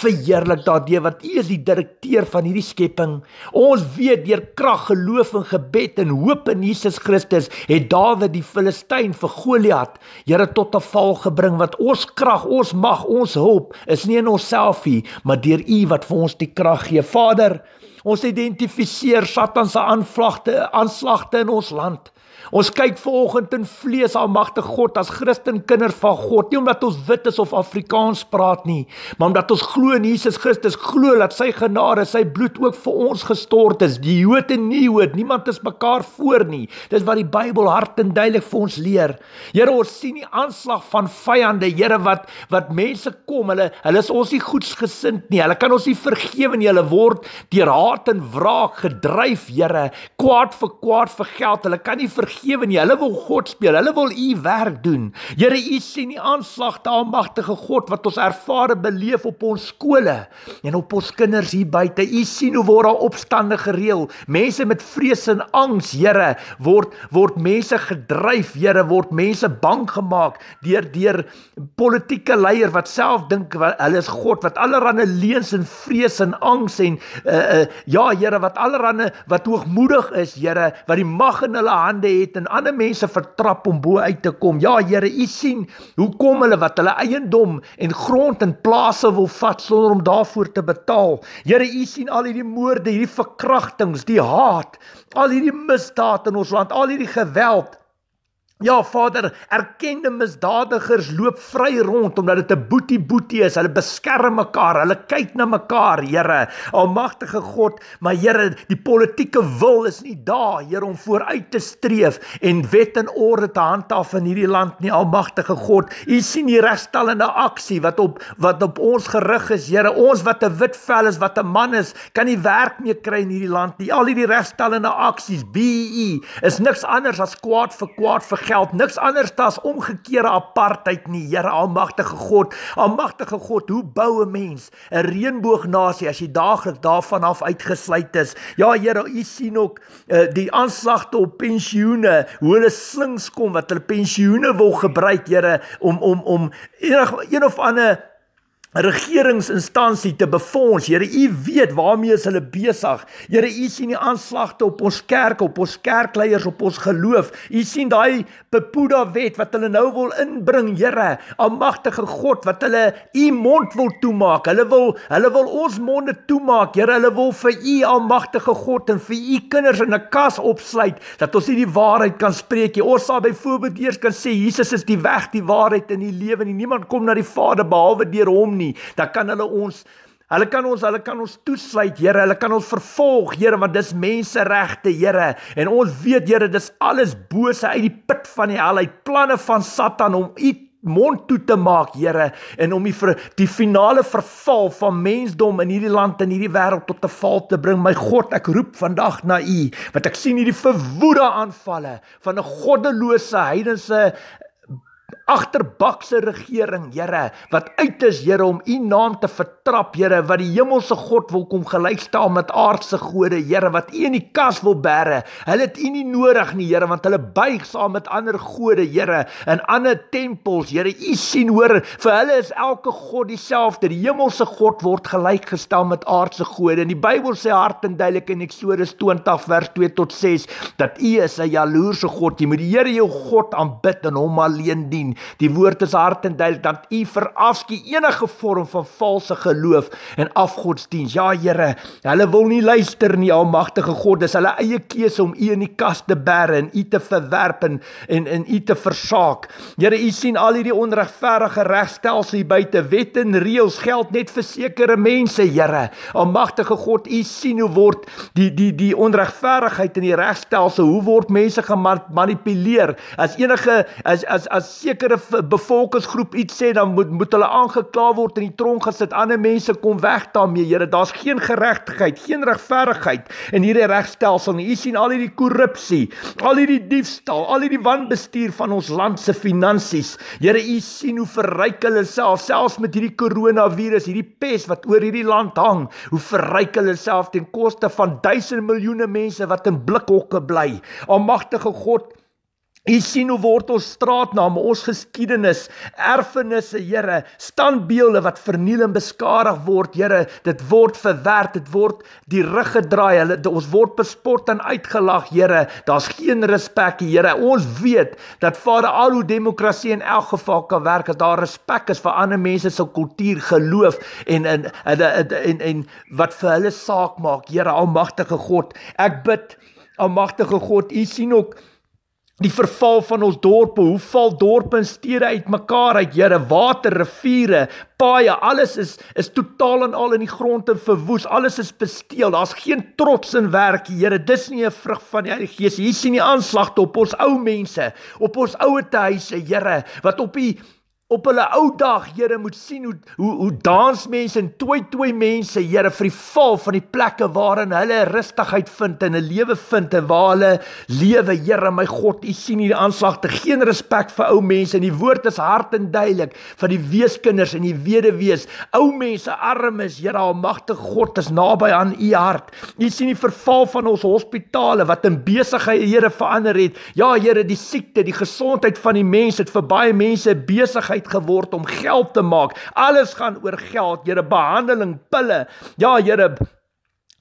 verheerlik daardeur wat u is die direkteur van hierdie skepping. Ons weet deur krag, geloof en gebed en hoop in Jesus Christus het Dawid die Filistyn vir Goliat gehad. Here tot 'n val gebring wat ons krag, ons mag, ons hulp is nie in onsself nie, maar deur U wat vir ons die krag gee. Vader, ons identifiseer Satan se aanvlagte, aanslagte in ons land. Ons kyk vanoggend in vlees almagte God as Christen kinders van God, nie omdat ons wit is of Afrikaans praat nie, maar omdat ons glo in Jesus Christus, glo dat sy genade, sy bloed ook vir ons gestort is. Die Jood en nie Jood, niemand is mekaar voor nie. Dis wat die Bybel hard en duidelik vir ons leer. Here, ons sien die aanslag van vyande, Here wat wat mense kom, hulle hulle is ons nie goedsgesind nie. Hulle kan ons nie vergewe nie. Hulle word deur haat en wraak gedryf, Here. Kwaad vir kwaad vir geld. Hulle kan nie vergewe vergewe nie. Hulle wil God speel. Hulle wil u werk doen. Here, u sien die aanslag te almagtige God wat ons ervare beleef op ons skole en op ons kinders hier buite. U sien hoe word daar opstande gereël. Mense met vrees en angs, Here, word word mense gedryf, Here, word mense bang gemaak deur deur politieke leier wat self dink hulle is God wat allerlei leuns en vrees en angs en uh, uh, ja, Here, wat allerlei wat hoogmoedig is, Here, wat die mag in hulle hande het het en ander mense vertrap om bo uit te kom. Ja, Here, U sien hoe kom hulle wat hulle eiendom en grond en plase wil vat sonder om daarvoor te betaal. Here, U sien al hierdie moorde, hierdie verkrachtings, die haat, al hierdie misdade in ons land, al hierdie geweld. Ja Vader, erkende misdadigers loop vry rond omdat dit 'n boetie boetie is. Hulle beskerm mekaar, hulle kyk na mekaar, Here. Almagtige God, maar Here, die politieke wil is nie daar, Here, om vooruit te streef en wet en orde te handhaaf in hierdie land nie. Almagtige God, U sien die regstellende aksie wat op wat op ons gerig is, Here. Ons wat 'n wit vel is, wat 'n man is, kan nie werk meer kry in hierdie land nie. Al hierdie regstellende aksies, BE, is niks anders as kwaad vir kwaad vir geld niks anders as omgekeerde apartheid nie, Here Almagtige God. Almagtige God, hoe bou 'n mens 'n reënboognasie as jy daagliks daarvan af uitgesluit is? Ja, Here, u sien ook uh, die aanslagte op pensioene, hoe hulle slinks kom wat hulle pensioene wil gebruik, Here, om om om enig een of ander regeringsinstansie te befonds. Here, U weet waarmee is hulle besig. Here, U sien die aanslagte op ons kerk, op ons kerkleiers, op ons geloof. U sien daai Pepuda wet wat hulle nou wil inbring, Here, almagtige God, wat hulle U mond wil toemaak. Hulle wil hulle wil ons monde toemaak, Here. Hulle wil vir U almagtige God en vir U kinders in 'n kas opsluit dat ons nie die waarheid kan spreek nie. Ons sal byvoorbeeld eers kan sê Jesus is die weg, die waarheid en die lewe en niemand kom na die Vader behalwe deur hom. Nie nie. Dan kan hulle ons Hulle kan ons, hulle kan ons toesluit, Here. Hulle kan ons vervolg, Here, want dis menseregte, Here. En ons weet, Here, dis alles bose uit die put van die hel, uit planne van Satan om u mond toe te maak, Here, en om die vir die finale verval van mensdom in hierdie land en hierdie wêreld tot 'n val te bring. My God, ek roep vandag na U, want ek sien hierdie verwoede aanvalle van 'n goddelose heidense agterbakse regering, Here, wat uit is, Here, om U naam te vertrap, Here, wat die hemelse God wil kom gelykstaan met aardse gode, Here, wat U in die kas wil bære. Hulle het U nie nodig nie, Here, want hulle buig saam met ander gode, Here, in ander tempels, Here. U sien hoor, vir hulle is elke god dieselfde. Die hemelse God word gelykgestel met aardse gode. In die Bybel sê hard en duidelik in Eksodus 20 vers 2 tot 6 dat U is 'n jaloerse God. Jy moet die Here jou God aanbid en hom alleen dien dien. Die woord is hard en duidelik dat U verafskei enige vorm van valse geloof en afgodsdiens. Ja, Here, hulle wil nie luister nie, Almagtige God. Dis hulle eie keuse om U in die kas te bær en U te verwerp en en U jy te versaak. Here, U sien al hierdie onregverdige regstelsel hier buite, wet en reëls geld net vir sekere mense, Here. Almagtige God, U sien hoe word die die die onregverdigheid in die regstelsel, hoe word mense gemanipuleer as enige as as as sekere bevolkingsgroep iets sê dan moet moet hulle aangekla word in die tronk gesit. Ander mense kom weg daarmee, Here. Daar's geen geregtigheid, geen regverdigheid in hierdie regstelsel nie. U sien al hierdie korrupsie, al hierdie diefstal, al hierdie wanbestuur van ons land se finansies. Here, u sien hoe verryk hulle self selfs met hierdie koronavirus, hierdie pes wat oor hierdie land hang. Hoe verryk hulle self ten koste van duisende miljoene mense wat in blikhokke bly. Almagtige God, U sien hoe word ons straatname, ons geskiedenis, erfenisse, Here, standbeelde wat verniel en beskadig word, Here, dit word verwerp, dit word die rug gedraai. Hulle ons word bespot en uitgelag, Here. Daar's geen respek, Here. Ons weet dat Vader al hoe demokrasie in elk geval kan werk as daar respek is vir ander mense se kultuur, geloof en en en, en en en en wat vir hulle saak maak, Here Almagtige God. Ek bid Almagtige God, U sien ook die verval van ons dorpe, hoe val dorpe en stede uitmekaar uit, Here, water, riviere, paaie, alles is is totaal en al in die grond en verwoes. Alles is besteel. Daar's geen trots in werk, Here. Dis nie 'n vrug van die Heilige Gees. Hier sien die aanslag op ons ou mense, op ons ouete huise, Here, wat op die op hulle ou dag, Here, moet sien hoe hoe hoe dansmense en twy twy mense, Here, vir die val van die plekke waarin hulle rustigheid vind en 'n lewe vind en waar hulle lewe, Here, my God, U sien hierdie aanslag te geen respek vir ou mense en die woord is hard en duidelik vir die weeskinders en die weduwees, ou mense, armes, Here, almagtige God is naby aan U hart. U sien die verval van ons hospitale wat in besigheid, Here, verander het. Ja, Here, die siekte, die gesondheid van die mense het vir baie mense besigheid besigheid geword om geld te maak. Alles gaan oor geld, Here, behandeling, pille. Ja, Here,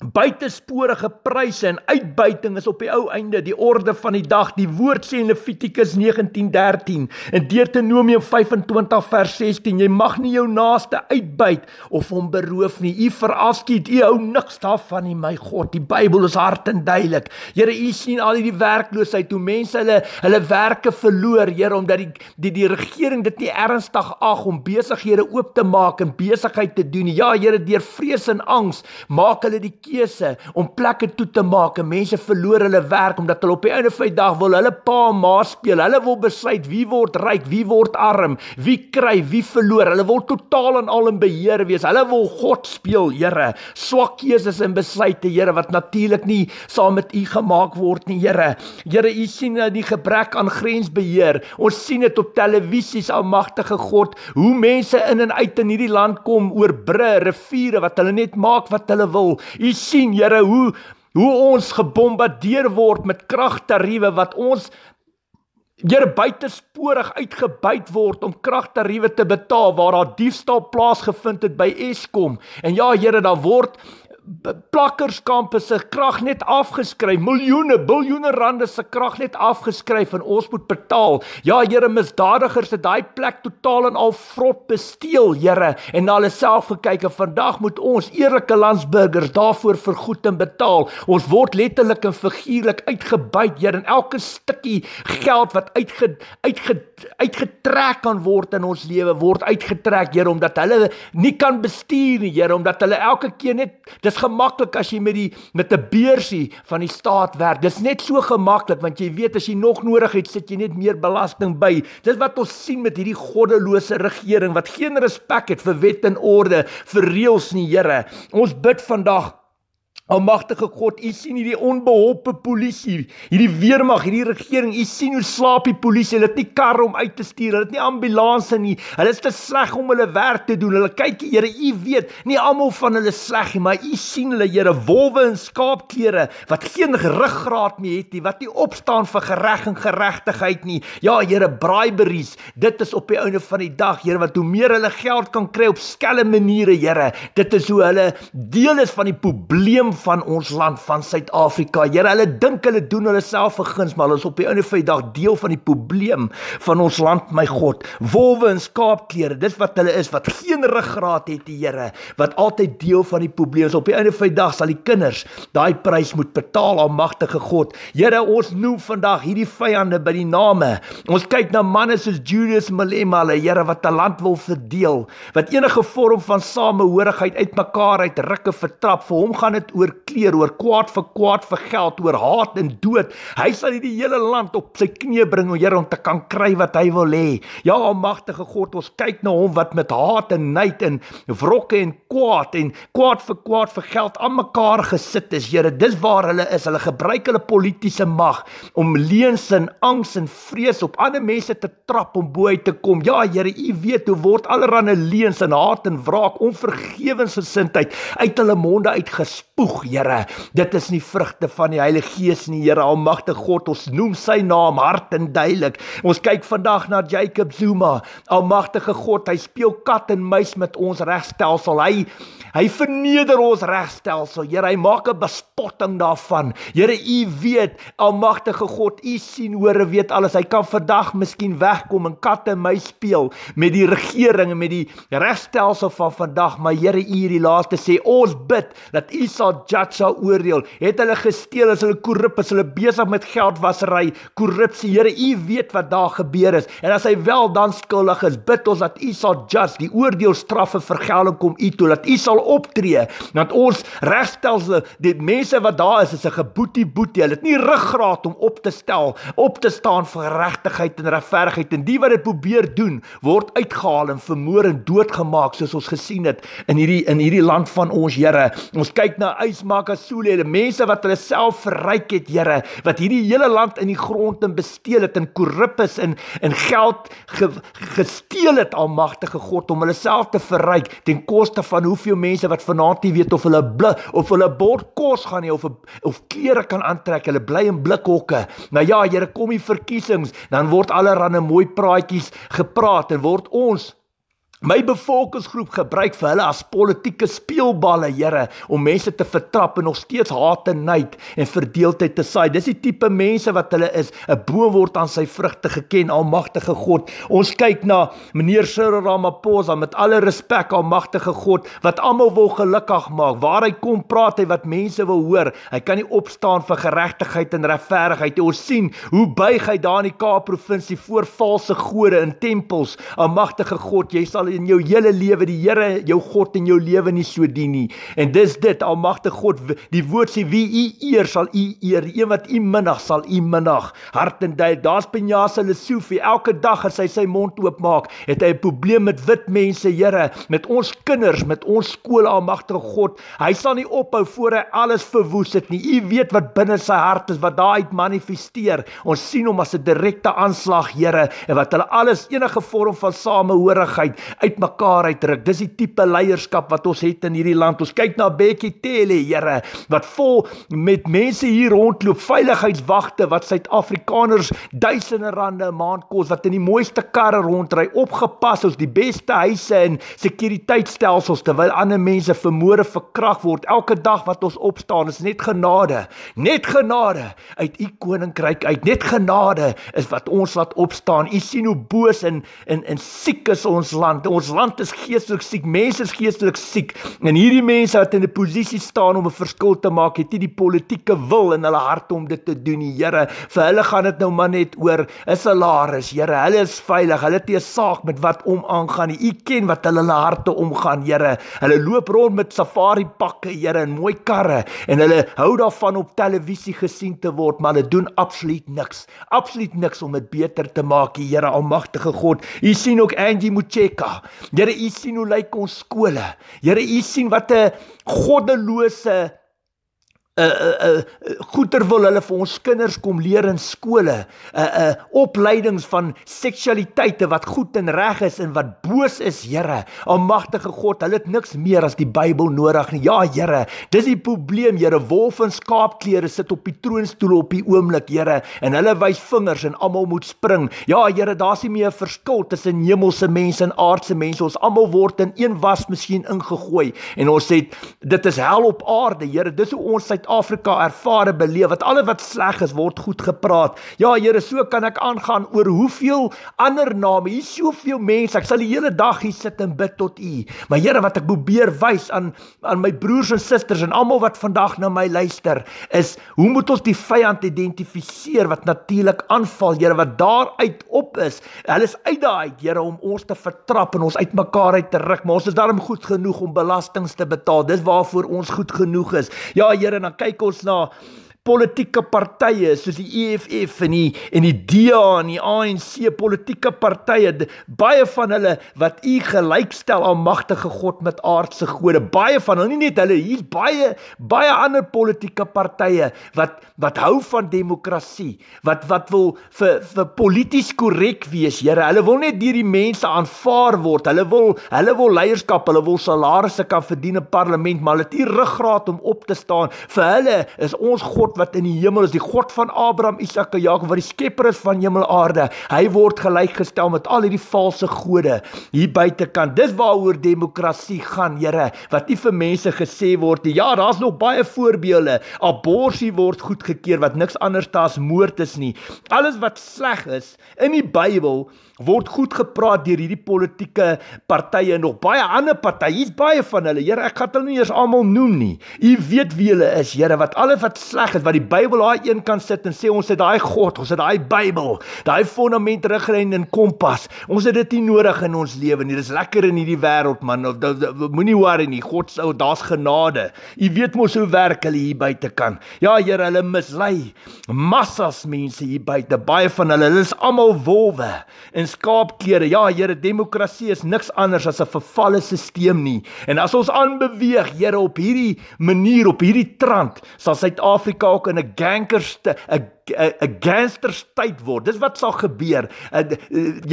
buitesporige pryse en uitbuiting is op die ou einde die orde van die dag die woord sê in Levitikus 19:13 en Deuteronomium 25 vers 16 jy mag nie jou naaste uitbuit of hom beroof nie u verafskiet u hou niks daarvan nie my God die Bybel is hard en duidelik Here u sien al hierdie werkloosheid hoe mense hulle hulle werke verloor Here omdat die die die regering dit nie ernstig ag om besighede oop te maak en besigheid te doen ja Here deur vrees en angs maak hulle die keuse om plekke toe te maak. Mense verloor hulle werk omdat hulle op die einde van die dag wil hulle pa en ma speel. Hulle wil besluit wie word ryk, wie word arm, wie kry, wie verloor. Hulle wil totaal en al in beheer wees. Hulle wil God speel, Here. Swak keuses en besluite, Here, wat natuurlik nie saam met U gemaak word nie, Here. Here, U sien nou die gebrek aan grensbeheer. Ons sien dit op televisies, almagtige God, hoe mense in en uit in hierdie land kom oor brûe, riviere wat hulle net maak wat hulle wil. U sien Here hoe hoe ons gebombardeer word met kragtariewe wat ons Here buitesporig uitgebuit word om kragtariewe te betaal waar daar diefstal plaasgevind het by Eskom. En ja Here, daar word plakkerskampe se krag net afgeskryf, miljoene, biljoene rande se krag net afgeskryf en ons moet betaal. Ja, Here, misdadigers het daai plek totaal en al vrot besteel, Here, en na hulle self gekyk en vandag moet ons eerlike landsburgers daarvoor vergoed en betaal. Ons word letterlik en figuurlik uitgebuit, Here, en elke stukkie geld wat uitge uitge uitgetrek kan word in ons lewe word uitgetrek, Here, omdat hulle nie kan bestuur nie, Here, omdat hulle elke keer net dis gemaklik as jy met die met 'n beursie van die staat werk. Dis net so gemaklik want jy weet as jy nog nodig het, sit jy net meer belasting by. Dis wat ons sien met hierdie goddelose regering wat geen respek het vir wet en orde, vir reëls nie, Here. Ons bid vandag Almagtige God, u sien hierdie onbeholpe polisie, hierdie weermag, hierdie regering, u sien hoe slaap die polisie. Hulle het nie karre om uit te stuur, hulle het nie ambulanse nie. Hulle is te sleg om hulle werk te doen. Hulle kyk, Here, u weet, nie almal van hulle sleg nie, maar u sien hulle, Here, wolwe in skaapklere wat geen ruggraat meer het nie, wat nie opstaan vir gereg en geregtigheid nie. Ja, Here, braaiberries, dit is op die einde van die dag, Here, wat hoe meer hulle geld kan kry op skelm maniere, Here, dit is hoe hulle deel is van die probleem van ons land van Suid-Afrika. Here, hulle dink hulle doen hulle self 'n guns, maar hulle is op die einde van die dag deel van die probleem van ons land, my God. Wolwe en skaapklere, dit wat hulle is wat geen ruggraat het, die Here, wat altyd deel van die probleem is. Op die einde van die dag sal die kinders daai prys moet betaal, almagtige God. Here, ons noem vandag hierdie vyande by die name. Ons kyk na manne soos Julius Malema, hulle Here wat 'n land wil verdeel, wat enige vorm van samehorigheid uitmekaar uitrukke vertrap. Vir hom gaan dit oor oor kleer, oor kwaad vir kwaad vir geld, oor haat en dood. Hy sal die hele land op sy knie bring, o Here, om te kan kry wat hy wil hê. Ja, almagtige God, ons kyk na hom wat met haat en nait en wrokke en kwaad en kwaad vir kwaad vir geld aan mekaar gesit is. Here, dis waar hulle is. Hulle gebruik hulle politieke mag om leuns en angs en vrees op ander mense te trap om bo uit te kom. Ja, Here, U weet hoe word allerlei leuns en haat en wraak, onvergewensgesindheid uit hulle monde uitgespoeg. Here. Dit is nie vrugte van die Heilige Gees nie, Here Almagtige God. Ons noem sy naam hard en duidelik. Ons kyk vandag na Jacob Zuma. Almagtige God, hy speel kat en muis met ons regstelsel. Hy hy verneder ons regstelsel. Here, hy maak 'n bespotting daarvan. Here, U weet, Almagtige God, U sien hore weet alles. Hy kan vandag miskien wegkom en kat en muis speel met die regering en met die regstelsel van vandag, maar Here, U hierdie laaste sê ons bid dat U sal Jad sal oordeel. Het hulle gesteel, as hulle korrup, as hulle besig met geldwasery, korrupsie. Here, U weet wat daar gebeur het. En as hy wel dan skuldig is, bid ons dat U sal just die oordeel straf en vergelding kom U toe dat U sal optree. Dat ons regstel die mense wat daar is, is 'n geboetie boetie. Hulle het nie ruggraat om op te stel, op te staan vir regtigheid en regverdigheid. En die wat dit probeer doen, word uitgehaal en vermoor en doodgemaak soos ons gesien het in hierdie in hierdie land van ons Here. Ons kyk na huis maak as soule, hulle mense wat hulle self verryk het, Here, wat hierdie hele land in die grond en besteel het en korrup is en in geld ge, gesteel het almagtige God om hulle self te verryk ten koste van hoeveel mense wat vanaand nie weet of hulle blik of hulle bord kos gaan hê of of klere kan aantrek, hulle bly in blikhokke. Nou ja, Here, kom die verkiesings, dan word allerlei mooi praatjies gepraat en word ons my bevolkingsgroep gebruik vir hulle as politieke speelballe, Here, om mense te vertrap en nog steeds haat en nait en verdeeldheid te saai. Dis die tipe mense wat hulle is. 'n Boom word aan sy vrugte geken, Almagtige God. Ons kyk na meneer Cyril Ramaphosa met alle respek, Almagtige God, wat almal wil gelukkig maak. Waar hy kom praat hy wat mense wil hoor. Hy kan nie opstaan vir geregtigheid en regverdigheid. Ons sien hoe buig hy daar in die Kaap provinsie voor valse gode in tempels. Almagtige God, jy sal in jou hele lewe die Here jou God in jou lewe nie so dien nie. En dis dit almagte God die woord sê wie u eer sal u eer, die een wat u minnig sal u minnig. Hart en dui, daar's Penjasa Lesofie, elke dag as hy sy mond oopmaak, het hy 'n probleem met wit mense, Here, met ons kinders, met ons skool almagte God. Hy sal nie ophou voor hy alles verwoes het nie. U weet wat binne sy hart is wat daar uit manifesteer. Ons sien hom as 'n direkte aanslag, Here, en wat hulle alles enige vorm van samehorigheid uitmekaar uitdruk. Dis die tipe leierskap wat ons het in hierdie land. Ons kyk na Bekkie Tele, Here, wat vol met mense hier rondloop, veiligheidswagte wat Suid-Afrikaners duisende rande 'n maand kos, wat in die mooiste karre rondry, opgepas, ons die beste huise en sekuriteitstelsels terwyl ander mense vermoor verkrag word elke dag wat ons opstaan. Dis net genade, net genade uit u koninkryk uit. Net genade is wat ons laat opstaan. U sien hoe boos en en en siek is ons land ons land is geestelik siek, mense is geestelik siek. En hierdie mense wat in 'n posisie staan om 'n verskil te maak, het nie die politieke wil in hulle harte om dit te doen nie, Here. Vir hulle gaan dit nou maar net oor 'n salaris, Here. Hulle is veilig. Hulle te saak met wat om aangaan. U ken wat hulle hulle harte omgaan, Here. Hulle loop rond met safari pakke, Here, en mooi karre en hulle hou daarvan op televisie gesien te word, maar hulle doen absoluut niks. Absoluut niks om dit beter te maak, Here Almagtige God. U sien ook Angie Mucheka. Here, U sien hoe lyk ons skole. Here, U sien wat 'n goddelose uh, uh, goeder wil hulle vir ons kinders kom leer in skole, 'n uh, uh, opleidings van seksualiteite wat goed en reg is en wat boos is, Here. Almagtige God, hulle het niks meer as die Bybel nodig nie. Ja, Here. Dis die probleem, Here. Wolf en skaapklere sit op die troonstoel op die oomblik, Here, en hulle wys vingers en almal moet spring. Ja, Here, daar's nie meer 'n verskil tussen hemelse mense en aardse mense. Ons almal word in een wasmasjien ingegooi en ons sê dit is hel op aarde, Here. Dis hoe ons Suid-Afrika ervare beleef wat alles wat sleg is word goed gepraat. Ja, Here, so kan ek aangaan oor hoeveel ander name. Hier soveel mense. Ek sal die hele dag hier sit en bid tot U. Maar Here, wat ek probeer wys aan aan my broers en susters en almal wat vandag na my luister, is hoe moet ons die vyand identifiseer wat natuurlik aanval, Here, wat daaruit op is. Hulle is uit daai, Here, om ons te vertrap en ons uitmekaar uit te ruk. Maar ons is daarom goed genoeg om belastings te betaal. Dis waarvoor ons goed genoeg is. Ja Here, dan kyk ons na politieke partye soos die EFF en die en die DA en die ANC politieke partye baie van hulle wat u gelykstel aan magtige God met aardse gode baie van hulle nie net hulle hier baie baie ander politieke partye wat wat hou van demokrasie wat wat wil vir vir polities korrek wees Here hulle wil net deur die mense aanvaar word hulle wil hulle wil leierskap hulle wil salarisse kan verdien in parlement maar hulle het nie ruggraat om op te staan vir hulle is ons God wat in die hemel is, die God van Abraham, Isak en Jakob wat die skepper is van hemel en aarde. Hy word gelykgestel met al hierdie valse gode hier buitekant. Dis waaroor demokrasie gaan, Here, wat nie vir mense gesê word nie. Ja, daar's nog baie voorbeelde. Abortus word goedgekeur wat niks anders as moord is nie. Alles wat sleg is in die Bybel word goed gepraat deur hierdie politieke partye en nog baie ander partye. Hier's baie van hulle. Here, ek gaan hulle nie eers almal noem nie. U weet wie hulle is, Here, wat alles wat sleg is, wat die Bybel daai een kan sit en sê ons het daai God, ons het daai Bybel, daai fondament riglyn en kompas. Ons het dit nie nodig in ons lewe nie. Dis lekker in hierdie wêreld, man. Moenie worry nie. God se ou, daar's genade. U weet mos hoe werk hulle hier buite kan. Ja, Here, hulle mislei massas mense hier buite. Baie van hulle, hulle is almal wolwe. En skaapkeere. Ja, Here, demokrasie is niks anders as 'n vervalle stelsel nie. En as ons aanbeweeg, Here, op hierdie manier, op hierdie trant, sal Suid-Afrika ook in 'n gankerste 'n 'n gangsters tyd word. Dis wat sal gebeur. Eh,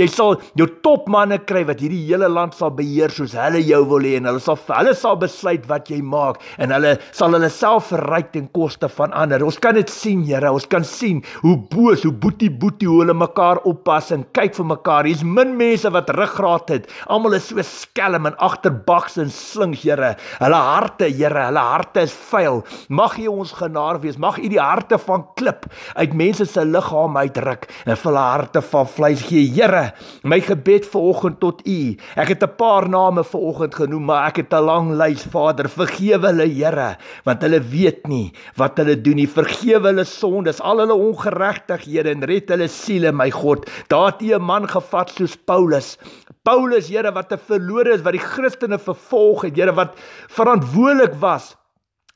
jy sal jou topmanne kry wat hierdie hele land sal beheer soos hulle jou wil hê en hulle sal hulle sal besluit wat jy maak en hulle sal hulle self verryk ten koste van ander. Ons kan dit sien, Here. Ons kan sien hoe boos, hoe boetie boetie hoe hulle mekaar oppas en kyk vir mekaar. Hier's min mense wat ruggraat het. Almal is so skelm en agterbaks en slinks, Here. Hulle harte, Here, hulle harte is vuil. Mag U ons genaar wees. Mag U die harte van klip uit uit mense se liggaam uitruk en hulle harte van vleis gee. Here, my gebed vanoggend tot U. Ek het 'n paar name vanoggend genoem, maar ek het 'n lang lys. Vader, vergewe hulle, Here, want hulle weet nie wat hulle doen nie. Vergewe hulle sondes, al hulle ongeregtighede en red hulle siele, my God. Daardie 'n man gevat soos Paulus. Paulus, Here, wat 'n verlore is wat die Christene vervolg het, Here, wat verantwoordelik was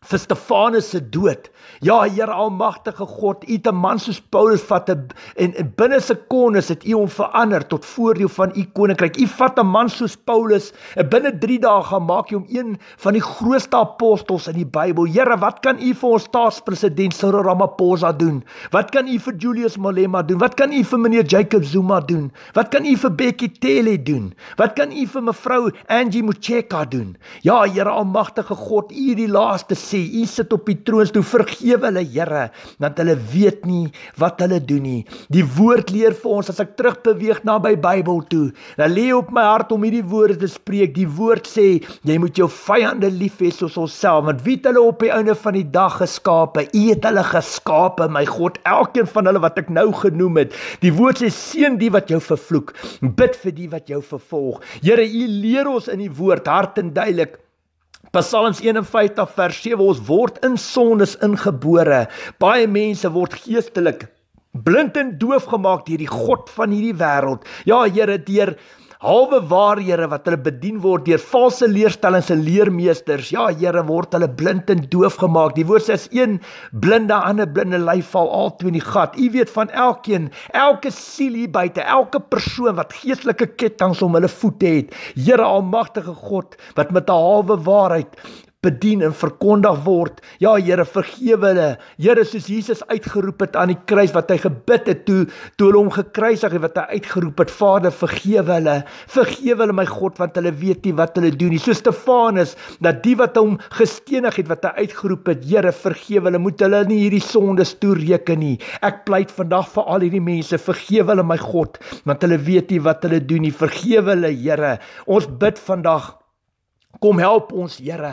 vir Stefanus se dood. Ja, Here Almagtige God, U het 'n man soos Paulus vat en, en binne sekondes het U hom verander tot voordeel van U koninkryk. U vat 'n man soos Paulus en binne 3 dae gemaak hom een van die grootste apostels in die Bybel. Here, wat kan U vir ons staatspresident Cyril Ramaphosa doen? Wat kan U vir Julius Malema doen? Wat kan U vir meneer Jacob Zuma doen? Wat kan U vir Becky Tele doen? Wat kan U vir mevrou Angie Mocheka doen? Ja, Here Almagtige God, U die laaste sê. U sit op die troon toe vergeef vergewe hulle Here want hulle weet nie wat hulle doen nie. Die woord leer vir ons as ek terug beweeg na by Bybel toe. Dan lê op my hart om hierdie woorde te spreek. Die woord sê jy moet jou vyande lief hê soos onsself want wie het hulle op die einde van die dag geskape? U het hulle geskape, my God, elkeen van hulle wat ek nou genoem het. Die woord sê seën die wat jou vervloek. Bid vir die wat jou vervolg. Here, u leer ons in die woord hart en duidelik. Psalms 51 vers 7 ons word in sondes ingebore. Baie mense word geestelik blind en doof gemaak deur die god van hierdie wêreld. Ja Here, deur Halwe waarhede wat hulle bedien word deur valse leerstellings en leermeesters. Ja, Here, word hulle blind en doof gemaak. Die woord sê as een blinde aan 'n blinde lei val, al twee in die gat. U weet van elkeen, elke siel hier buite, elke persoon wat geestelike ketTINGS om hulle voete het. Here Almagtige God, wat met 'n halwe waarheid bedien en verkondig word. Ja Here, vergewe hulle. Here, soos Jesus uitgeroep het aan die kruis wat hy gebid het toe toe hulle hom gekruisig het wat hy uitgeroep het, Vader, vergewe hulle. Vergewe hulle my God want hulle weet nie wat hulle doen nie. So Stefanus, dat die wat hom gestenig het wat hy uitgeroep het, Here, vergewe hulle. Moet hulle nie hierdie sondes toereken nie. Ek pleit vandag vir al hierdie mense, vergewe hulle my God want hulle weet nie wat hulle doen nie. Vergewe hulle, Here. Ons bid vandag Kom help ons Here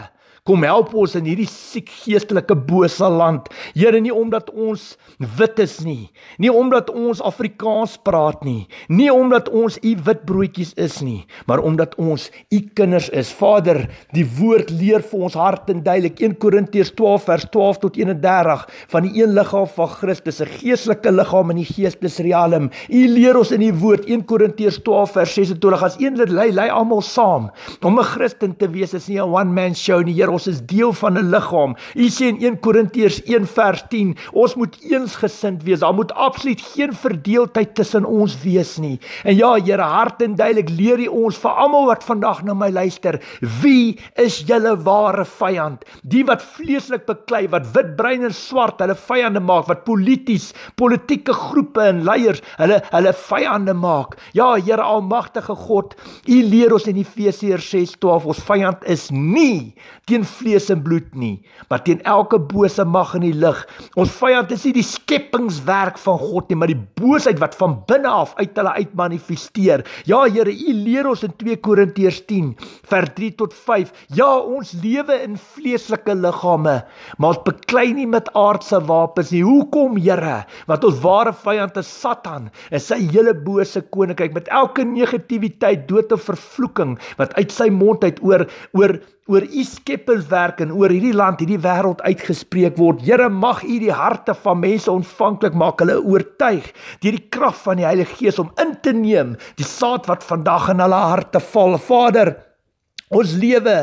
kom help ons in hierdie siek geestelike bose land. Here nie omdat ons wit is nie, nie omdat ons Afrikaans praat nie, nie omdat ons u witbroodjies is nie, maar omdat ons u kinders is. Vader, die woord leer vir ons hart en duidelik 1 Korintiërs 12 vers 12 tot 31 van die een liggaam van Christus, 'n geestelike liggaam in die geestelike riem. U leer ons in u woord 1 Korintiërs 12 vers 26 as een lid lei lei almal saam om 'n Christen te wees is nie 'n one man show nie. Heer, ons is deel van 'n liggaam. Hy sê in 1 Korintiërs 1:10, ons moet eensgesind wees. Daar moet absoluut geen verdeeldheid tussen ons wees nie. En ja, Here, hart en duidelik leer U ons vir almal wat vandag na my luister, wie is julle ware vyand? Die wat vleeslik beklei, wat wit brein en swart hulle vyande maak, wat polities, politieke groepe en leiers hulle hulle vyande maak. Ja, Here Almagtige God, U leer ons in Efesiërs 6:12 ons vyand is nie teen vlees en bloed nie, maar teen elke bose mag in die lig. Ons vyand is nie die skepingswerk van God nie, maar die boosheid wat van binne af uit hulle uitmanifesteer. Ja, Here, U leer ons in 2 Korintiërs 10 vers 3 tot 5. Ja, ons lewe in vleeslike liggame, maar ons beklei nie met aardse wapens nie. Hoekom, Here? Want ons ware vyand is Satan en sy hele bose koninkryk met elke negativiteit, dood en vervloeking wat uit sy mond uit oor oor oor u skepperswerk en oor hierdie land, hierdie wêreld uitgespreek word. Here, mag u die harte van mense ontvanklik maak, hulle oortuig deur die krag van die Heilige Gees om in te neem die saad wat vandag in hulle harte val. Vader, ons lewe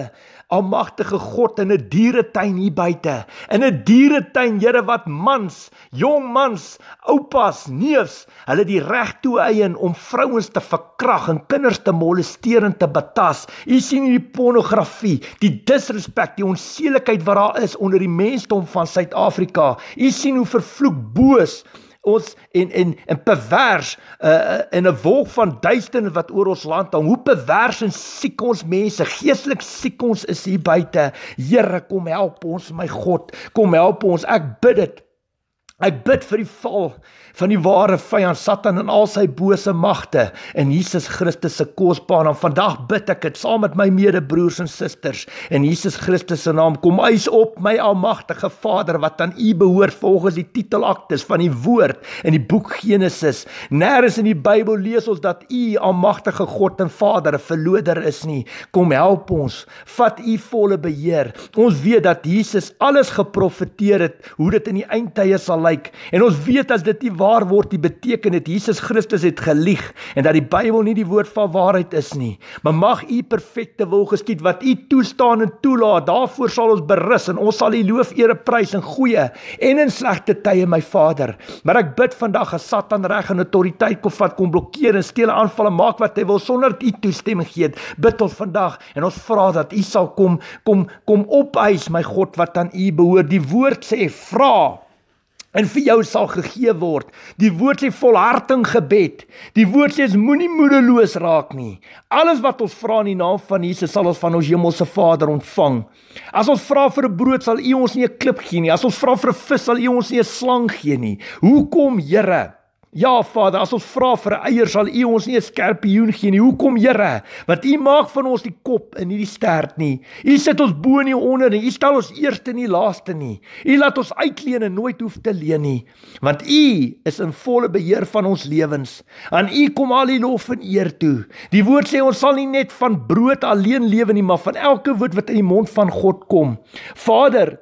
Almagtige God in 'n die dieretuin hier buite. In 'n die dieretuin, Here, wat mans, jong mans, oupas, neefs, hulle die reg toe eien om vrouens te verkrag en kinders te molesteer en te betas. U sien hierdie pornografie, die disrespek, die onseelikheid wat daar is onder die mensdom van Suid-Afrika. U sien hoe vervloek boos ons en en en pervers uh, in 'n wolk van duisternis wat oor ons land hang. Hoe pervers en siek ons mense, geestelik siek ons is hier buite. Here, kom help ons, my God. Kom help ons. Ek bid dit Ek bid vir die val van die ware vyand Satan en al sy bose magte in Jesus Christus se kosbare naam. Vandag bid ek dit saam met my medebroers en susters in Jesus Christus se naam. Kom eis op my almagtige Vader wat aan U behoort volgens die titelaktes van die woord in die boek Genesis. Nêrens in die Bybel lees ons dat U almagtige God en Vader 'n verloder is nie. Kom help ons. Vat U volle beheer. Ons weet dat Jesus alles geprofeteer het hoe dit in die eindtye sal gelyk en ons weet as dit nie waar word nie beteken dit Jesus Christus het gelieg en dat die Bybel nie die woord van waarheid is nie maar mag u perfekte wil geskied wat u toestaan en toelaat daarvoor sal ons berus en ons sal u loof ere prys in goeie en in slegte tye my Vader maar ek bid vandag as Satan reg en autoriteit kom vat kom blokkeer en steele aanvalle maak wat hy wil sonder dat u toestemming gee bid ons vandag en ons vra dat u sal kom kom kom opeis my God wat aan u behoort die woord sê vra en vir jou sal gegee word. Die woord sê volharding gebed. Die woord sê moenie moedeloos raak nie. Alles wat ons vra in die naam van Jesus sal ons van ons hemelse Vader ontvang. As ons vra vir 'n brood sal U ons nie 'n klip gee nie. As ons vra vir 'n vis sal U ons nie 'n slang gee nie. Hoekom, Here? Ja Vader, as ons vra vir eiers sal U ons nie 'n skerpioen gee nie. Hoekom Here? Want U maak van ons die kop en nie die stert nie. U sit ons bo en onder en U stel ons eerste en nie laaste nie. U laat ons uitleen en nooit hoef te leen nie, want U is in volle beheer van ons lewens. Aan U kom al die lof en eer toe. Die woord sê ons sal nie net van brood alleen lewe nie, maar van elke woord wat uit die mond van God kom. Vader,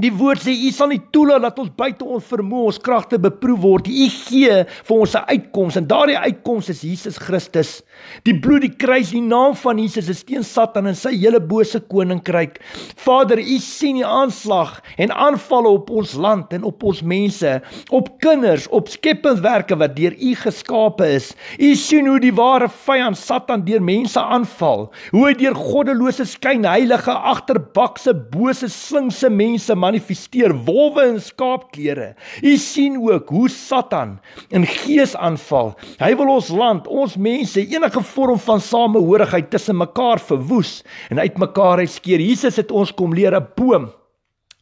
Die woord sê u sal nie toelaat dat ons buite ons vermoë ons kragte beproef word. U gee vir ons 'n uitkoms en daardie uitkoms is Jesus Christus. Die bloed, die kruis, die naam van Jesus is teen Satan en sy hele bose koninkryk. Vader, u sien die aanslag en aanvalle op ons land en op ons mense, op kinders, op skepingswerke wat deur u geskape is. U sien hoe die ware vyand Satan deur mense aanval, hoe hy deur goddelose skyn heilige agterbakse bose slinkse mense manifesteer wolwe in skaapklere. U sien ook hoe Satan in gees aanval. Hy wil ons land, ons mense enige vorm van samehorigheid tussen mekaar verwoes en uit mekaar uitskeer. Jesus het ons kom leer 'n boom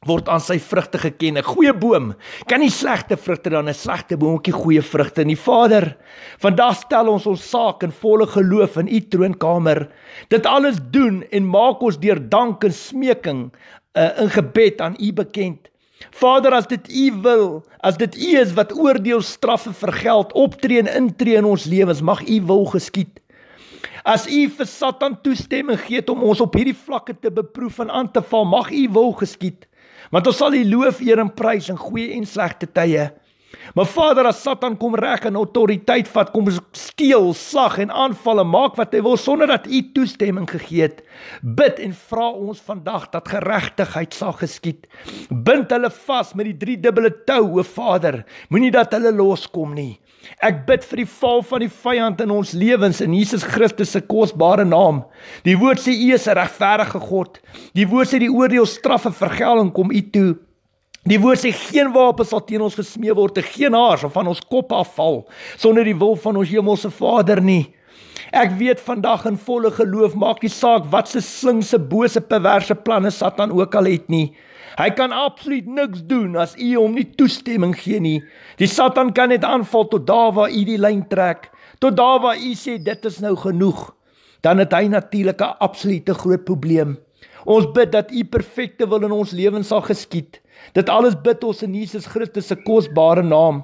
word aan sy vrugte geken. 'n Goeie boom kan nie slegte vrugte dan 'n slegte boom ook nie goeie vrugte nie. Vader, vandag stel ons ons saak in volle geloof in u troonkamer. Dit alles doen en maak ons deur dank en smeking uh, in gebed aan U bekend. Vader, as dit U wil, as dit U is wat oordeel, straffe vergeld, optree en intree in ons lewens, mag U wil geskied. As U vir Satan toestemming gee om ons op hierdie vlakke te beproef en aan te val, mag U wil geskied. Want ons sal U loof, eer en prys in goeie en slegte tye. Maar Vader, as Satan kom reg en autoriteit vat, kom steel, slag en aanvalle maak wat hy wil sonder dat u toestemming gegee het, bid en vra ons vandag dat geregtigheid sal geskied. Bind hulle vas met die drie dubbele tou, o Vader. Moenie dat hulle loskom nie. Ek bid vir die val van die vyand in ons lewens in Jesus Christus se kosbare naam. Die Woord sê U is 'n regverdige God. Die Woord sê die oordeel, straf en vergelding kom U toe. Die woord sê geen wapen sal teen ons gesmee word te geen haars of van ons kop afval sonder die wil van ons hemelse Vader nie. Ek weet vandag in volle geloof maak nie saak wat se slinkse bose perverse planne Satan ook al het nie. Hy kan absoluut niks doen as u hom nie toestemming gee nie. Die Satan kan net aanval tot daar waar u die lyn trek, tot daar waar u sê dit is nou genoeg. Dan het hy natuurlik 'n absolute groot probleem. Ons bid dat u perfekte wil in ons lewens sal geskied. Dit alles bid ons in Jesus Christus se kosbare naam.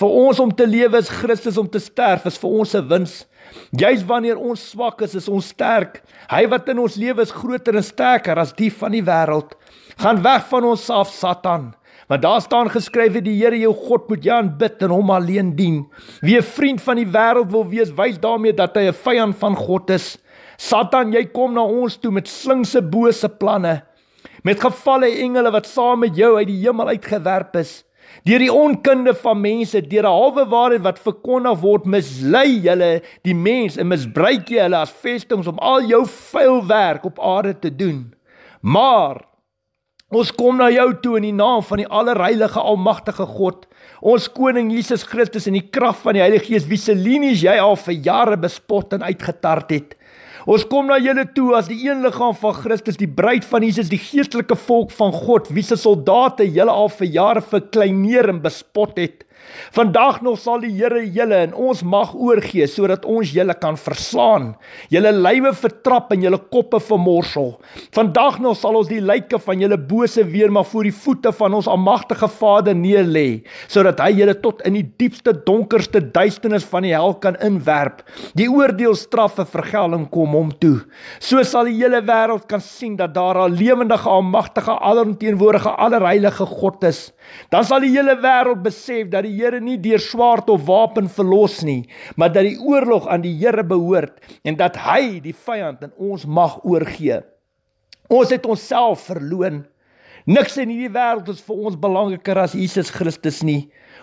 Vir ons om te lewe is Christus, om te sterf is vir ons se wins. Juist wanneer ons swak is, is ons sterk. Hy wat in ons lewe is groter en sterker as die van die wêreld. Gaan weg van ons af, Satan. Maar daar staan geskrywe die Here jou God moet jy aanbid en hom alleen dien. Wie 'n vriend van die wêreld wil wees, wys daarmee dat hy 'n vyand van God is. Satan, jy kom na ons toe met slinkse bose planne met gevalle engele wat saam met jou uit die hemel uitgewerp is. Deur die onkunde van mense, deur 'n halwe waarheid wat verkondig word, mislei hulle die mens en misbruik hulle as vestings om al jou vuil werk op aarde te doen. Maar ons kom na jou toe in die naam van die allerheilige almagtige God, ons koning Jesus Christus in die krag van die Heilige Gees, wie se linies jy al vir jare bespot en uitgetart het. Ons kom na julle toe as die een liggaam van Christus, die bruid van Jesus, die geestelike volk van God, wie se soldate julle al vir jare verkleineer en bespot het. Vandag nog sal die Here julle en ons mag oorgee sodat ons julle kan verslaan, julle lywe vertrap en julle koppe vermorsel. Vandag nog sal ons die lyke van julle bose weer maar voor die voete van ons almagtige Vader neerlê, sodat hy julle tot in die diepste donkerste duisternis van die hel kan inwerp. Die oordeel straffe vergelding kom hom toe. So sal die hele wêreld kan sien dat daar 'n lewendige almagtige allerteenwoordige allerheilige God is. Dan sal die hele wêreld besef dat die Here nie deur swaard of wapen verlos nie, maar dat die oorlog aan die Here behoort en dat hy die vyand in ons mag oorgee. Ons het onsself verloon. Niks in hierdie wêreld is vir ons belangriker as Jesus Christus nie.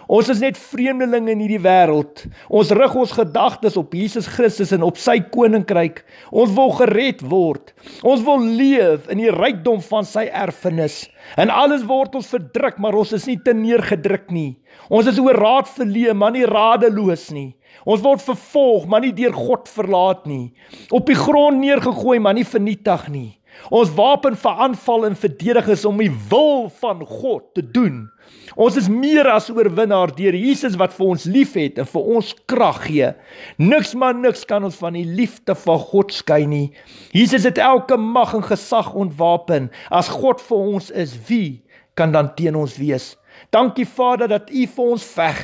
Ons is net vreemdelinge in hierdie wêreld. Ons rig ons gedagtes op Jesus Christus en op sy koninkryk. Ons wil gered word. Ons wil leef in die rykdom van sy erfenis. En alles word ons verdruk, maar ons is nie te neergedruk nie. Ons is oor raad verleë, maar nie radeloos nie. Ons word vervolg, maar nie deur God verlaat nie. Op die grond neergegooi, maar nie vernietig nie. Ons wapen vir aanval en verdediging is om die wil van God te doen. Ons is meer as oorwinnaar deur Jesus wat vir ons liefhet en vir ons krag gee. Niks maar niks kan ons van die liefde van God skei nie. Jesus het elke mag en gesag ontwapen. As God vir ons is, wie kan dan teen ons wees? Dankie Vader dat U vir ons veg.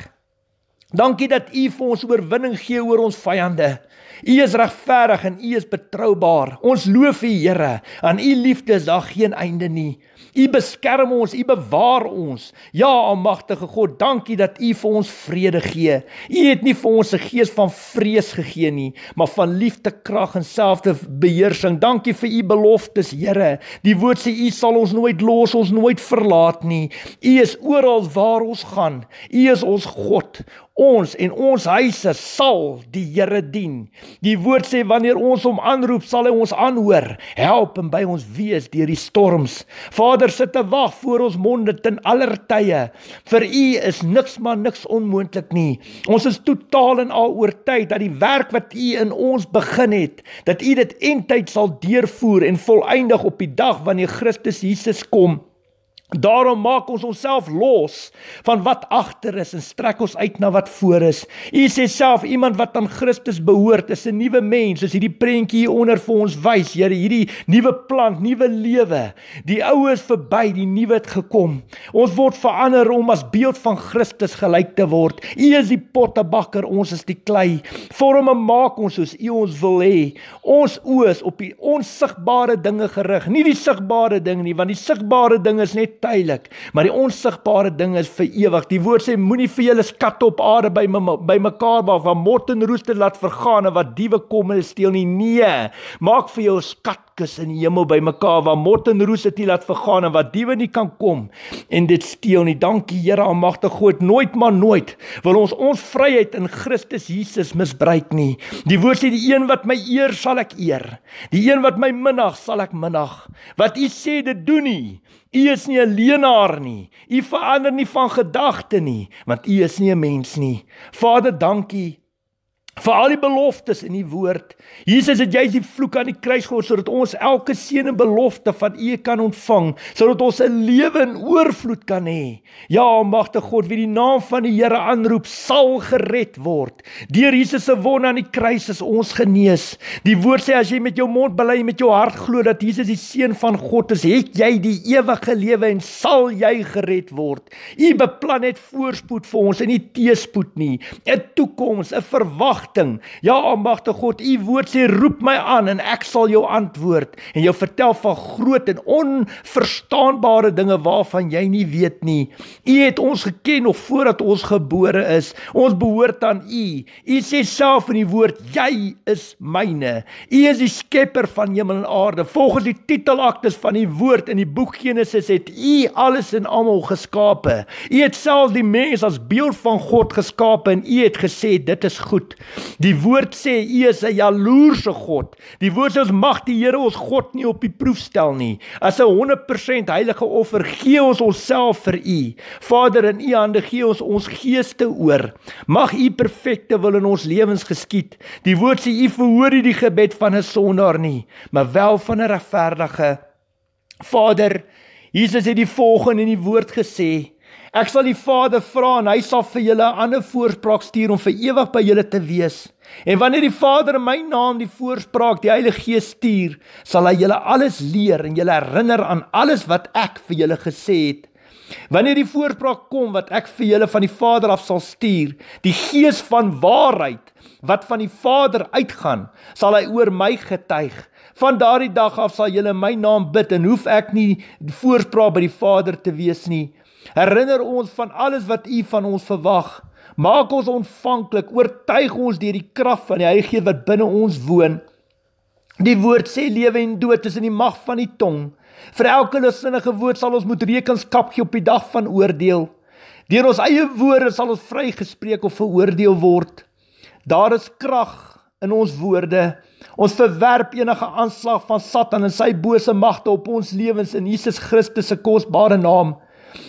Dankie dat U vir ons oorwinning gee oor ons vyande. U is regverdig en U is betroubaar. Ons loof U, Here. Aan U liefde is daar geen einde nie. U beskerm ons, U bewaar ons. Ja, almagtige God, dankie dat U vir ons vrede gee. U het nie vir ons 'n gees van vrees gegee nie, maar van liefde, krag en selfbeheersing. Dankie vir U beloftes, Here. Die woord sê U sal ons nooit los, ons nooit verlaat nie. U is oral waar ons gaan. U is ons God ons en ons huise sal die Here dien. Die woord sê wanneer ons hom aanroep, sal hy ons aanhoor, help en by ons wees deur die storms. Vader sit te wag voor ons monde ten aller tye. Vir U is niks maar niks onmoontlik nie. Ons is totaal en al oortuig dat die werk wat U in ons begin het, dat U dit eintyd sal deurvoer en volëindig op die dag wanneer Christus Jesus kom. Daarom maak ons onsself los van wat agter is en strek ons uit na wat voor is. U sê self iemand wat aan Christus behoort, is 'n nuwe mens. Dis hierdie prentjie hieronder vir ons wys, Here, hierdie nuwe plant, nuwe lewe. Die ou is verby, die nuwe het gekom. Ons word verander om as beeld van Christus gelyk te word. U is die pottebakker, ons is die klei. Vorm en maak ons soos U ons wil hê. Ons oë is op die onsigbare dinge gerig, nie die sigbare ding nie, want die sigbare ding is net tydelik, maar die onsigbare ding is vir ewig. Die Woord sê moenie vir julle skatte op aarde by by mekaar waar van mot en roeste laat vergaan en wat diewe kom en steel nie. Nee, maak vir jou skatkis in die hemel by mekaar waar mot en roeste dit laat vergaan en wat diewe nie kan kom en dit steel nie. Dankie Here Almagtige God, nooit maar nooit wil ons ons vryheid in Christus Jesus misbruik nie. Die Woord sê die een wat my eer sal ek eer. Die een wat my minnag sal ek minnag. Wat u sê dit doen nie U is nie 'n leenaar nie. U verander nie van gedagte nie, want U is nie 'n mens nie. Vader, dankie vir al die beloftes in die woord. Jesus het juist die vloek aan die kruis gehoor sodat ons elke seën en belofte van U kan ontvang, sodat ons 'n lewe in oorvloed kan hê. Ja, magte God, wie die naam van die Here aanroep, sal gered word. Deur Jesus se wonde aan die kruis is ons genees. Die woord sê as jy met jou mond bely en met jou hart glo dat Jesus die seun van God is, het jy die ewige lewe en sal jy gered word. U beplan het voorspoed vir ons en nie teespoed nie. 'n Toekoms, 'n verwagting verwagting. Ja, magte God, u woord sê roep my aan en ek sal jou antwoord en jou vertel van groot en onverstaanbare dinge waarvan jy nie weet nie. U het ons geken nog voordat ons gebore is. Ons behoort aan u. U sê self in die woord, jy is myne. U is die skepper van hemel en aarde. Volgens die titelaktes van die woord in die boek Genesis het u alles en almal geskape. U het self die mens as beeld van God geskape en u het gesê dit is goed. Die woord sê U is 'n jaloerse God. Die woord sê ons mag die Here ons God nie op die proef stel nie. As 'n 100% heilige offer gee ons onsself vir U. Vader, in U hande gee ons ons geeste oor. Mag U perfekte wil in ons lewens geskied. Die woord sê U verhoor nie die gebed van 'n sondaar nie, maar wel van 'n regverdige. Vader, Jesus het die volgende in die woord gesê: Ek sal die Vader vra en hy sal vir julle 'n ander voorspraak stuur om vir ewig by julle te wees. En wanneer die Vader in my naam die voorspraak, die Heilige Gees stuur, sal hy julle alles leer en julle herinner aan alles wat ek vir julle gesê het. Wanneer die voorspraak kom wat ek vir julle van die Vader af sal stuur, die Gees van waarheid wat van die Vader uitgaan, sal hy oor my getuig. Van daardie dag af sal julle my naam bid en hoef ek nie voorspraak by die Vader te wees nie. Herinner ons van alles wat U van ons verwag. Maak ons ontvanklik, oortuig ons deur die krag van die Heilige Gees wat binne ons woon. Die woord sê lewe en dood is in die mag van die tong. Vir elke lusinnige woord sal ons moet rekenskap gee op die dag van oordeel. Deur ons eie woorde sal ons vrygespreek of veroordeel word. Daar is krag in ons woorde. Ons verwerp enige aanslag van Satan en sy bose magte op ons lewens in Jesus Christus se kosbare naam.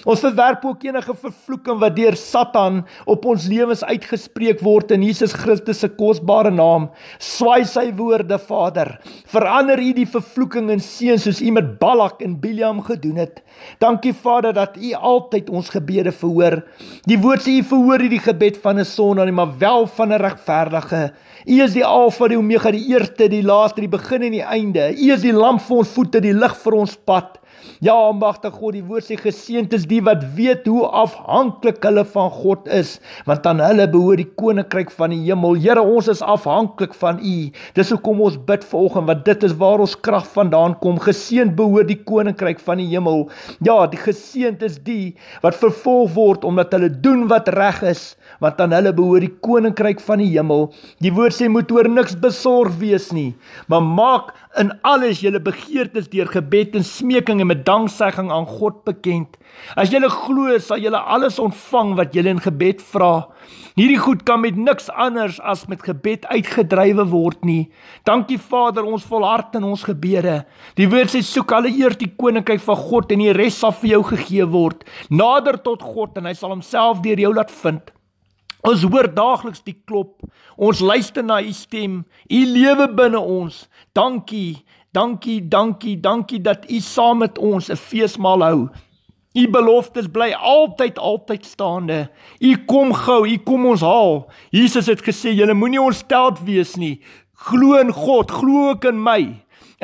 Ons verwerp ook enige vervloeking wat deur Satan op ons lewens uitgespreek word in Jesus Christus se kosbare naam. Swaai sy woorde, Vader. Verander U die vervloeking in seën soos U met Balak en Biljam gedoen het. Dankie Vader dat U altyd ons gebede verhoor. Die woord sê U verhoor hierdie gebed van 'n sondaar, maar wel van 'n regverdige. U is die Alfa en die Omega, die eerste, die laaste, die begin en die einde. U is die lamp vir ons voete, die lig vir ons pad. Ja, magte God, die woord sê geseënd is die wat weet hoe afhanklik hulle van God is, want aan hulle behoort die koninkryk van die hemel. Here, ons is afhanklik van U. Dis hoekom ons bid vanoggend, want dit is waar ons krag vandaan kom. Geseënd behoort die koninkryk van die hemel. Ja, die geseënd is die wat vervolg word omdat hulle doen wat reg is, want aan hulle behoort die koninkryk van die hemel. Die woord sê moet oor niks besorg wees nie, maar maak in alles julle begeertes deur gebed en smeking en met danksegging aan God bekend. As julle glo, sal julle alles ontvang wat julle in gebed vra. Hierdie goed kan met niks anders as met gebed uitgedrywe word nie. Dankie Vader, ons volhard in ons gebede. Die Woord sê soek alle eers die koninkryk van God en die res sal vir jou gegee word. Nader tot God en hy sal homself deur jou laat vind. Ons hoor daagliks die klop. Ons luister na u stem. U lewe binne ons. Dankie, dankie, dankie, dankie dat U saam met ons 'n feesmaal hou. U beloftes bly altyd altyd staande. U kom gou, U kom ons haal. Jesus het gesê, julle moenie ontsteld wees nie. Glo in God, glo ook in my.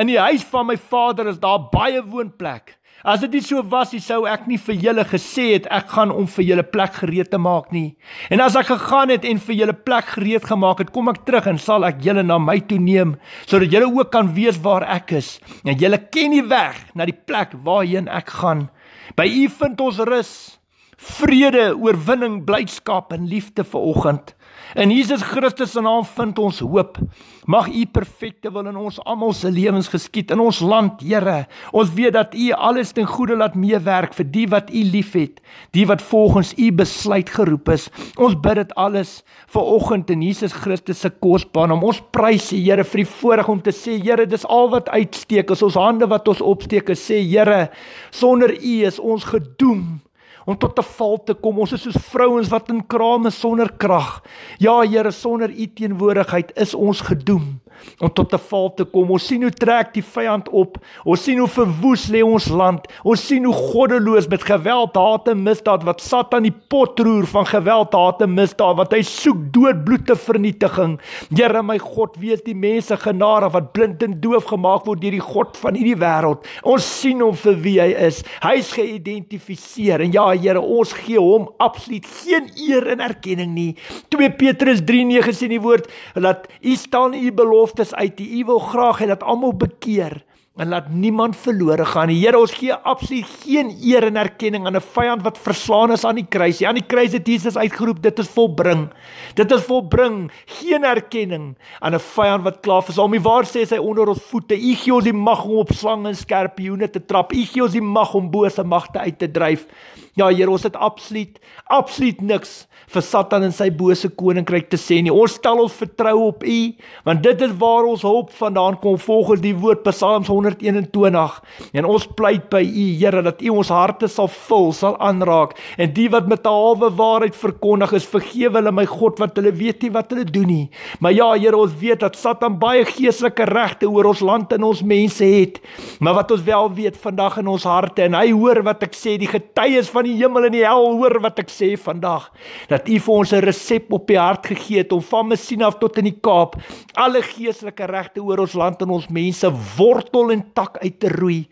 In die huis van my Vader is daar baie woonplekke. As dit nie so was, sou ek nie vir julle gesê het ek gaan om vir julle plek gereed te maak nie. En as ek gegaan het en vir julle plek gereed gemaak het, kom ek terug en sal ek julle na my toe neem sodat julle ook kan weet waar ek is. En julle ken die weg na die plek waarheen ek gaan. By U vind ons rus, vrede, oorwinning, blydskap en liefde vir oggend. In Jesus Christus se naam vind ons hoop. Mag U perfekte wil in ons almal se lewens geskied in ons land, Here. Ons weet dat U alles ten goeie laat meewerk vir die wat U liefhet, die wat volgens U besluit geroep is. Ons bid dit alles ver oggend in Jesus Christus se kosbaan. Ons prys U, Here, vir die voorreg om te sê, Here, dis al wat uitsteek. Ons hande wat ons opsteek, sê Here, sonder U is ons gedoem om tot 'n val te kom. Ons is soos vrouens wat in krame sonder krag. Ja, Here, sonder U teenwoordigheid is ons gedoem om tot 'n val te kom. Ons sien hoe trek die vyand op. Ons sien hoe verwoes lê ons land. Ons sien hoe goddeloos met geweld, haat en misdaad wat Satan die pot roer van geweld, haat en misdaad wat hy soek dood, bloed te vernietiging. Here my God, wees die mense genade wat blind en doof gemaak word deur die God van hierdie wêreld. Ons sien hom vir wie hy is. Hy's geïdentifiseer. En ja, Here, ons gee hom absoluut geen eer en erkenning nie. 2 Petrus 3:9 sê in die woord dat u staan u belofte beloftes uit. U wil graag hê dat almal bekeer en laat niemand verlore gaan. Die Here ons gee absoluut geen eer en erkenning aan 'n vyand wat verslaan is aan die kruis. Ja, aan die kruis het Jesus uitgeroep, dit is volbring. Dit is volbring. Geen erkenning aan 'n vyand wat klaar is. Almie waar sê hy onder ons voete. U gee ons die mag om op slange en skorpioene te trap. U gee ons die mag om bose magte uit te dryf. Ja, Here, ons het absoluut absoluut niks vir Satan en sy bose koninkryk te sê nie. Ons stel ons vertroue op U, want dit is waar ons hulp vandaan kom volgens die woord Psalms 121. En ons pleit by U, Here, dat U ons harte sal vul, sal aanraak en die wat met 'n halwe waarheid verkondig is, vergewe hulle my God wat hulle weet nie wat hulle doen nie. Maar ja, Here, ons weet dat Satan baie geestelike regte oor ons land en ons mense het. Maar wat ons wel weet vandag in ons harte en hy hoor wat ek sê, die getuies van die hemel en die hel hoor wat ek sê vandag dat dat U vir ons 'n resep op U hart gegee het om van Messina af tot in die Kaap alle geestelike regte oor ons land en ons mense wortel en tak uit te roei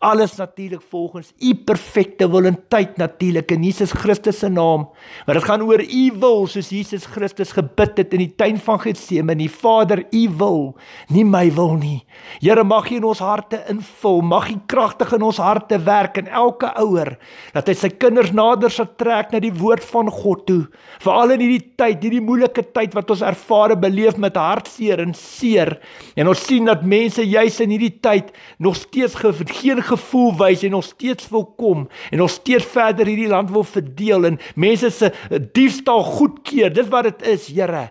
alles natuurlik volgens u perfekte wil en tyd natuurlik in Jesus Christus se naam want dit gaan oor u wil soos Jesus Christus gebid het in die tuin van Getsemane die Vader u wil nie my wil nie Here mag u in ons harte invul mag u kragtig in ons harte werk en elke ouer dat hy sy kinders nader sal trek na die woord van God toe veral in hierdie tyd hierdie moeilike tyd wat ons ervaar beleef met hartseer en seer en ons sien dat mense juis in hierdie tyd nog steeds geen gevoel wys en ons steeds wil kom en ons steeds verder hierdie land wil verdeel en mense se diefstal goedkeur. Dis wat dit is, Here.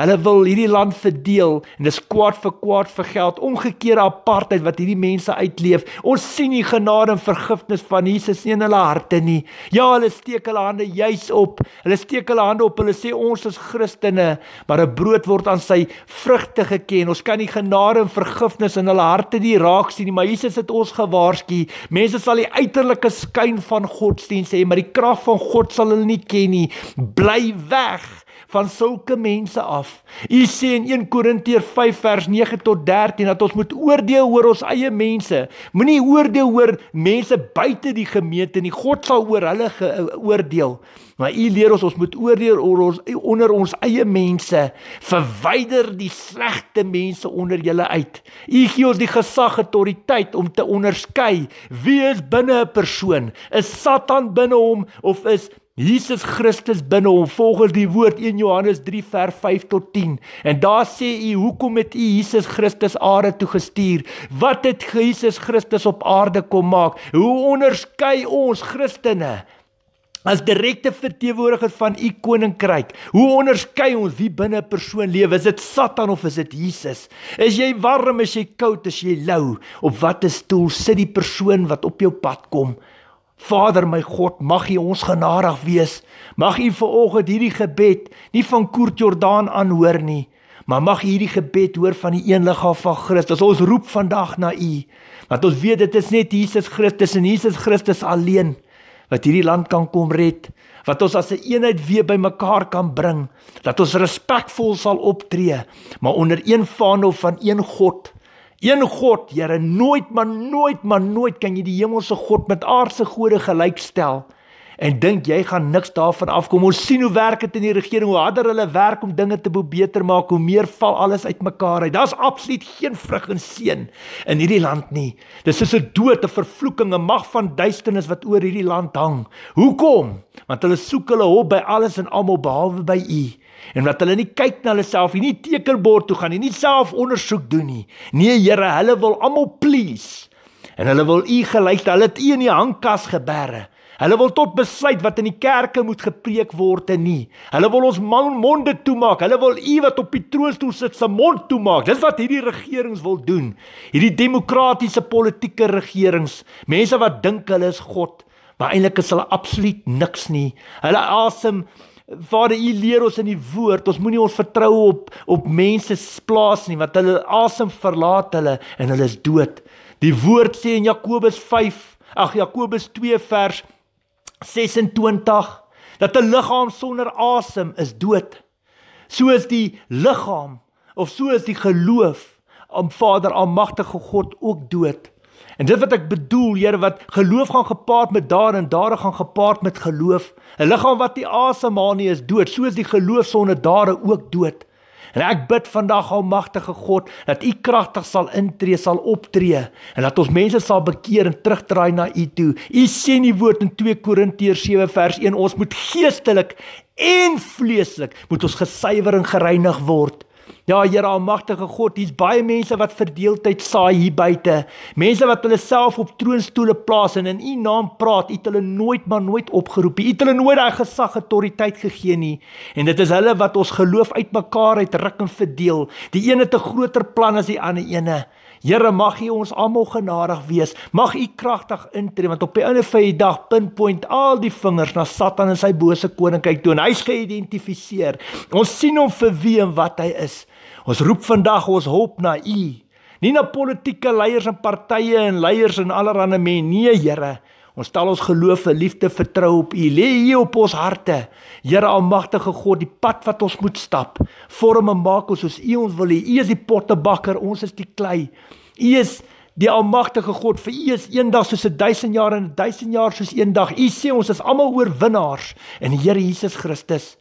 Hulle wil hierdie land verdeel en dis kwaad vir kwaad vir geld, omgekeerde apartheid wat hierdie mense uitleef. Ons sien nie genade en vergifnis van Jesus in hulle harte nie. Ja, hulle steek hulle hande juis op. Hulle steek hulle hande op. Hulle sê ons is Christene, maar 'n brood word aan sy vrugte geken. Ons kan nie genade en vergifnis in hulle harte die raak sien nie, maar Jesus het ons gewaarsku. Mense sal die uiterlike skyn van godsdienst hê, maar die krag van God sal hulle nie ken nie. Bly weg van sulke mense af. U sê in 1 Korintiërs 5 vers 9 tot 13 dat ons moet oordeel oor ons eie mense. Moenie oordeel oor mense buite die gemeente nie. God sal oor hulle eh, oordeel. Maar u leer ons ons moet oordeel oor ons onder ons eie mense. Verwyder die slegte mense onder julle uit. U gee ons die gesag en autoriteit om te onderskei wie is binne 'n persoon. Is Satan binne hom of is Jesus Christus binne hom volgens die woord 1 Johannes 3 vers 5 tot 10. En daar sê u hoekom het u Jesus Christus aarde toe gestuur? Wat het Jesus Christus op aarde kom maak? Hoe onderskei ons Christene as direkte verteenwoordigers van u koninkryk? Hoe onderskei ons wie binne 'n persoon lewe? Is dit Satan of is dit Jesus? Is jy warm, is jy koud, is jy lou? Op watter stoel sit die persoon wat op jou pad kom? Vader my God, mag U ons genadig wees. Mag U vanoggend hierdie gebed nie van Koort Jordaan aanhoor nie, maar mag hierdie gebed hoor van die een liggaam van Christus. Ons roep vandag na U, want ons weet dit is net Jesus Christus en Jesus Christus alleen wat hierdie land kan kom red, wat ons as 'n een eenheid weer bymekaar kan bring, dat ons respekvol sal optree, maar onder een vaandel van een God. Een God, Here, nooit maar nooit maar nooit kan jy die hemelse God met aardse gode gelykstel. En dink jy gaan niks daarvan afkom? Ons sien hoe werk dit in die regering. Hoe harder hulle werk om dinge te beter maak, hoe meer val alles uitmekaar uit. Daar's absoluut geen vrug en seën in hierdie land nie. Dis is 'n dood, 'n vervloeking, 'n mag van duisternis wat oor hierdie land hang. Hoekom? Want hulle soek hulle hulp by alles en almal behalwe by U en wat hulle nie kyk na hulle self nie, nie tekerbord toe gaan nie, nie self ondersoek doen nie. Nee, Here, hulle wil almal please. En hulle wil u gelyk, hulle het u in die hangkas geberre. Hulle wil tot besluit wat in die kerke moet gepreek word en nie. Hulle wil ons monde toemaak. Hulle wil u wat op die troonstoel sit se mond toemaak. Dis wat hierdie regerings wil doen. Hierdie demokratiese politieke regerings, mense wat dink hulle is God, maar eintlik is hulle absoluut niks nie. Hulle asem awesome, Vader, U leer ons in die woord, ons moenie ons vertroue op op mense plaas nie, want hulle asem verlaat hulle en hulle is dood. Die woord sê in Jakobus 5, ag Jakobus 2 vers 26 dat 'n liggaam sonder asem is dood. Soos die liggaam of soos die geloof om Vader almagtige God ook dood. En dit wat ek bedoel, Here, wat geloof gaan gepaard met dade en dade gaan gepaard met geloof, 'n liggaam wat nie asemhaal nie is dood, soos die geloof sonder dade ook dood. En ek bid vandag almagtige God dat U kragtig sal intree, sal optree en dat ons mense sal bekeer en terugdraai na U toe. U sê in die woord in 2 Korintiërs 7 vers 1 ons moet geestelik en vleeslik moet ons gesuiwer en gereinig word. Ja Here almagtige God, hier's baie mense wat verdeeldheid saai hier buite. Mense wat hulle self op troonstoele plaas en in U naam praat, U het hulle nooit maar nooit opgeroep. U het hulle nooit reg gesag autoriteit gegee nie. En dit is hulle wat ons geloof uitmekaar uitruk en verdeel. Die een het 'n groter plan as die ander ene. Ene. Here mag U ons almal genadig wees. Mag U kragtig intree want op die einde van die dag pinpoint al die vingers na Satan en sy bose koninkryk toe en hy's geïdentifiseer. Ons sien hom vir wie en wat hy is. Ons roep vandag ons hoop na U. Nie na politieke leiers en partye en leiers en allerlei mense nie, Here Ons stel ons geloof en liefde vertrou op U. Lê U op ons harte. Here almagtige God, die pad wat ons moet stap, vorm en maak ons soos U ons wil. U is die pottebakker, ons is die klei. U is die almagtige God. Vir U is eendag soos 'n 1000 jaar en 'n 1000 jaar soos eendag. U sê ons is almal oorwinnaars in die Here Jesus Christus.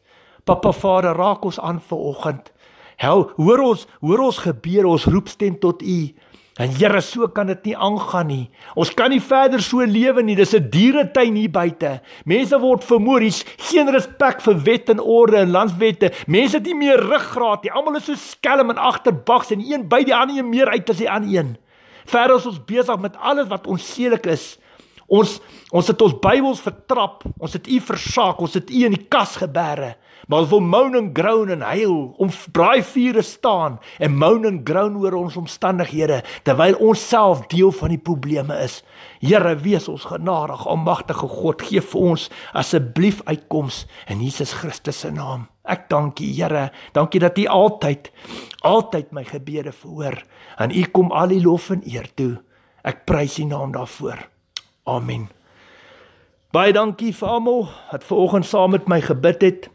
Papa Vader, raak ons aan vir oggend. Hou, hoor ons, hoor ons gebeur, ons roepstem tot U. Dan Here, so kan dit nie aangaan nie. Ons kan nie verder so lewe nie. Dis 'n dieretuin hier buite. Mense word vermoor. Hier's geen respek vir wet en orde en landwette. Mense het nie meer ruggraat nie. Almal is so skelm en agterbaks en een by die ander een meer uit as die ander een. Verder is ons besig met alles wat ons seelik is. Ons ons het ons Bybels vertrap. Ons het U versaak. Ons het U in die kas geberre maar ons wil moan and groan en huil om braai vure staan en moan and groan oor ons omstandighede terwyl ons self deel van die probleme is. Here, wees ons genadig, almagtige God, gee vir ons asseblief uitkoms in Jesus Christus se naam. Ek dank U, Here. Dankie dat U altyd altyd my gebede verhoor. Aan U kom al die lof en eer toe. Ek prys U naam daarvoor. Amen. Baie dankie vir almal wat vanoggend saam met my gebid het.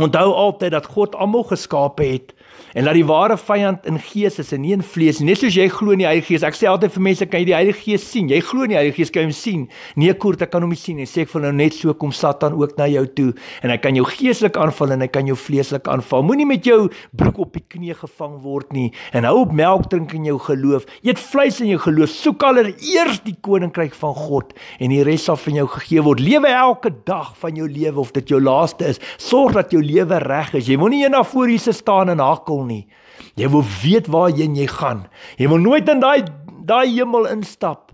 Onthou altyd dat God almal geskape het En laat die ware vyand in gees is en nie in vlees nie. Net soos jy glo in die Heilige Gees. Ek sê altyd vir mense, kan jy die Heilige Gees sien? Jy glo in die Heilige Gees, kan jy hom sien? Nee, kort, ek kan hom nie sien nie. Sê ek vir nou net so kom Satan ook na jou toe en hy kan jou geestelik aanval en hy kan jou vleeslik aanval. Moenie met jou broek op die knie gevang word nie en hou op melk drink in jou geloof. Eet vleis in jou geloof. Soek allereerst die koninkryk van God en die res sal van jou gegee word. Lewe elke dag van jou lewe of dit jou laaste is. Sorg dat jou lewe reg is. Jy moenie eendag voor hierse staan en hak wankel nie. Jy wil weet waarheen jy gaan. Jy wil nooit in daai daai hemel instap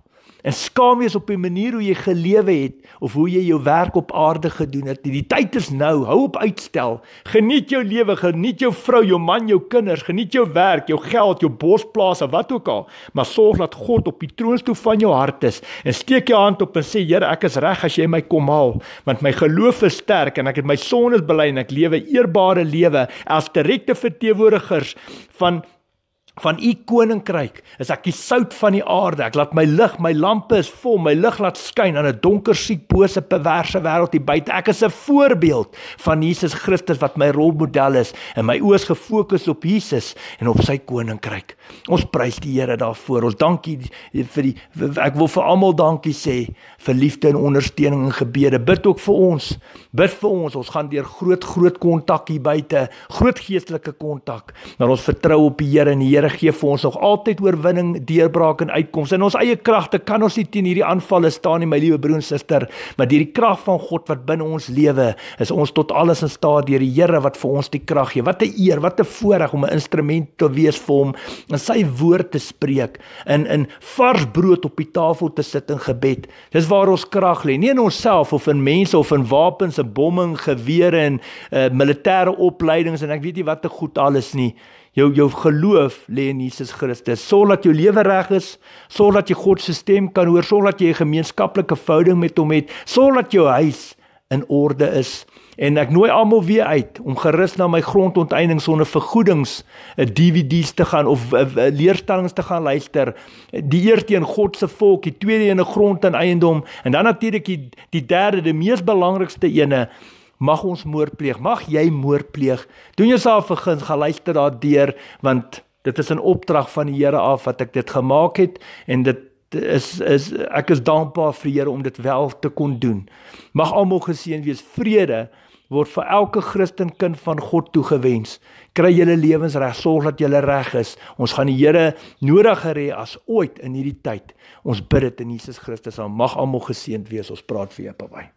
en skaam wees op die manier hoe jy gelewe het of hoe jy jou werk op aarde gedoen het. Die tyd is nou, hou op uitstel. Geniet jou lewe, geniet jou vrou, jou man, jou kinders, geniet jou werk, jou geld, jou bosplaas of wat ook al, maar sorg dat God op die troonstoel van jou hart is en steek jou hand op en sê Here, ek is reg as jy my kom haal, want my geloof is sterk en ek het my sondes bely en ek lewe eerbare lewe as direkte verteenwoordigers van van u koninkryk is ek die sout van die aarde ek laat my lig my lampe is vol my lig laat skyn aan 'n donker siek bose perverse wêreld hier buite ek is 'n voorbeeld van Jesus Christus wat my rolmodel is en my oë is gefokus op Jesus en op sy koninkryk ons prys die Here daarvoor ons dankie vir die ek wil vir almal dankie sê vir liefde en ondersteuning en gebede bid ook vir ons bid vir ons ons gaan deur groot groot kontak hier buite groot geestelike kontak dat ons vertrou op die Here en die Heere Here gee vir ons nog altyd oorwinning, deurbraak en uitkomste. In ons eie kragte kan ons nie teen hierdie aanvalle staan nie, my liewe broer en suster, maar deur die krag van God wat binne ons lewe is, ons tot alles in staat deur die Here wat vir ons die krag gee. Wat 'n eer, wat 'n voorreg om 'n instrument te wees vir hom en sy woord te spreek in in vars brood op die tafel te sit in gebed. Dis waar ons krag lê, nie in onsself of in mense of in wapens, se bomme, gewere en uh, militêre opleidings en ek weet nie wat te goed alles nie jou jou geloof lê in Jesus Christus. Sorg dat jou lewe reg is, sorg dat jy God se stem kan hoor, sorg dat jy 'n gemeenskaplike verhouding met hom het, sorg dat jou huis in orde is. En ek nooi almal weer uit om gerus na my grondonteeneming sonder vergoedings 'n eh, DVD's te gaan of eh, eh, leerstellings te gaan luister. Die eerste een God se volk, die tweede een grond en eiendom en dan natuurlik die, die derde, die mees belangrikste ene mag ons moord pleeg. Mag jy moord pleeg? Doen jouself vergun, gaan luister daardeur want dit is 'n opdrag van die Here af wat ek dit gemaak het en dit is is ek is dankbaar vir die Here om dit wel te kon doen. Mag almal geseën wees. Vrede word vir elke Christen kind van God toegewens. Kry julle lewens reg, sorg dat julle reg is. Ons gaan die Here nodiger hê as ooit in hierdie tyd. Ons bid dit in Jesus Christus se naam. Mag almal geseënd wees. Ons praat vir julle. Bye. -bye.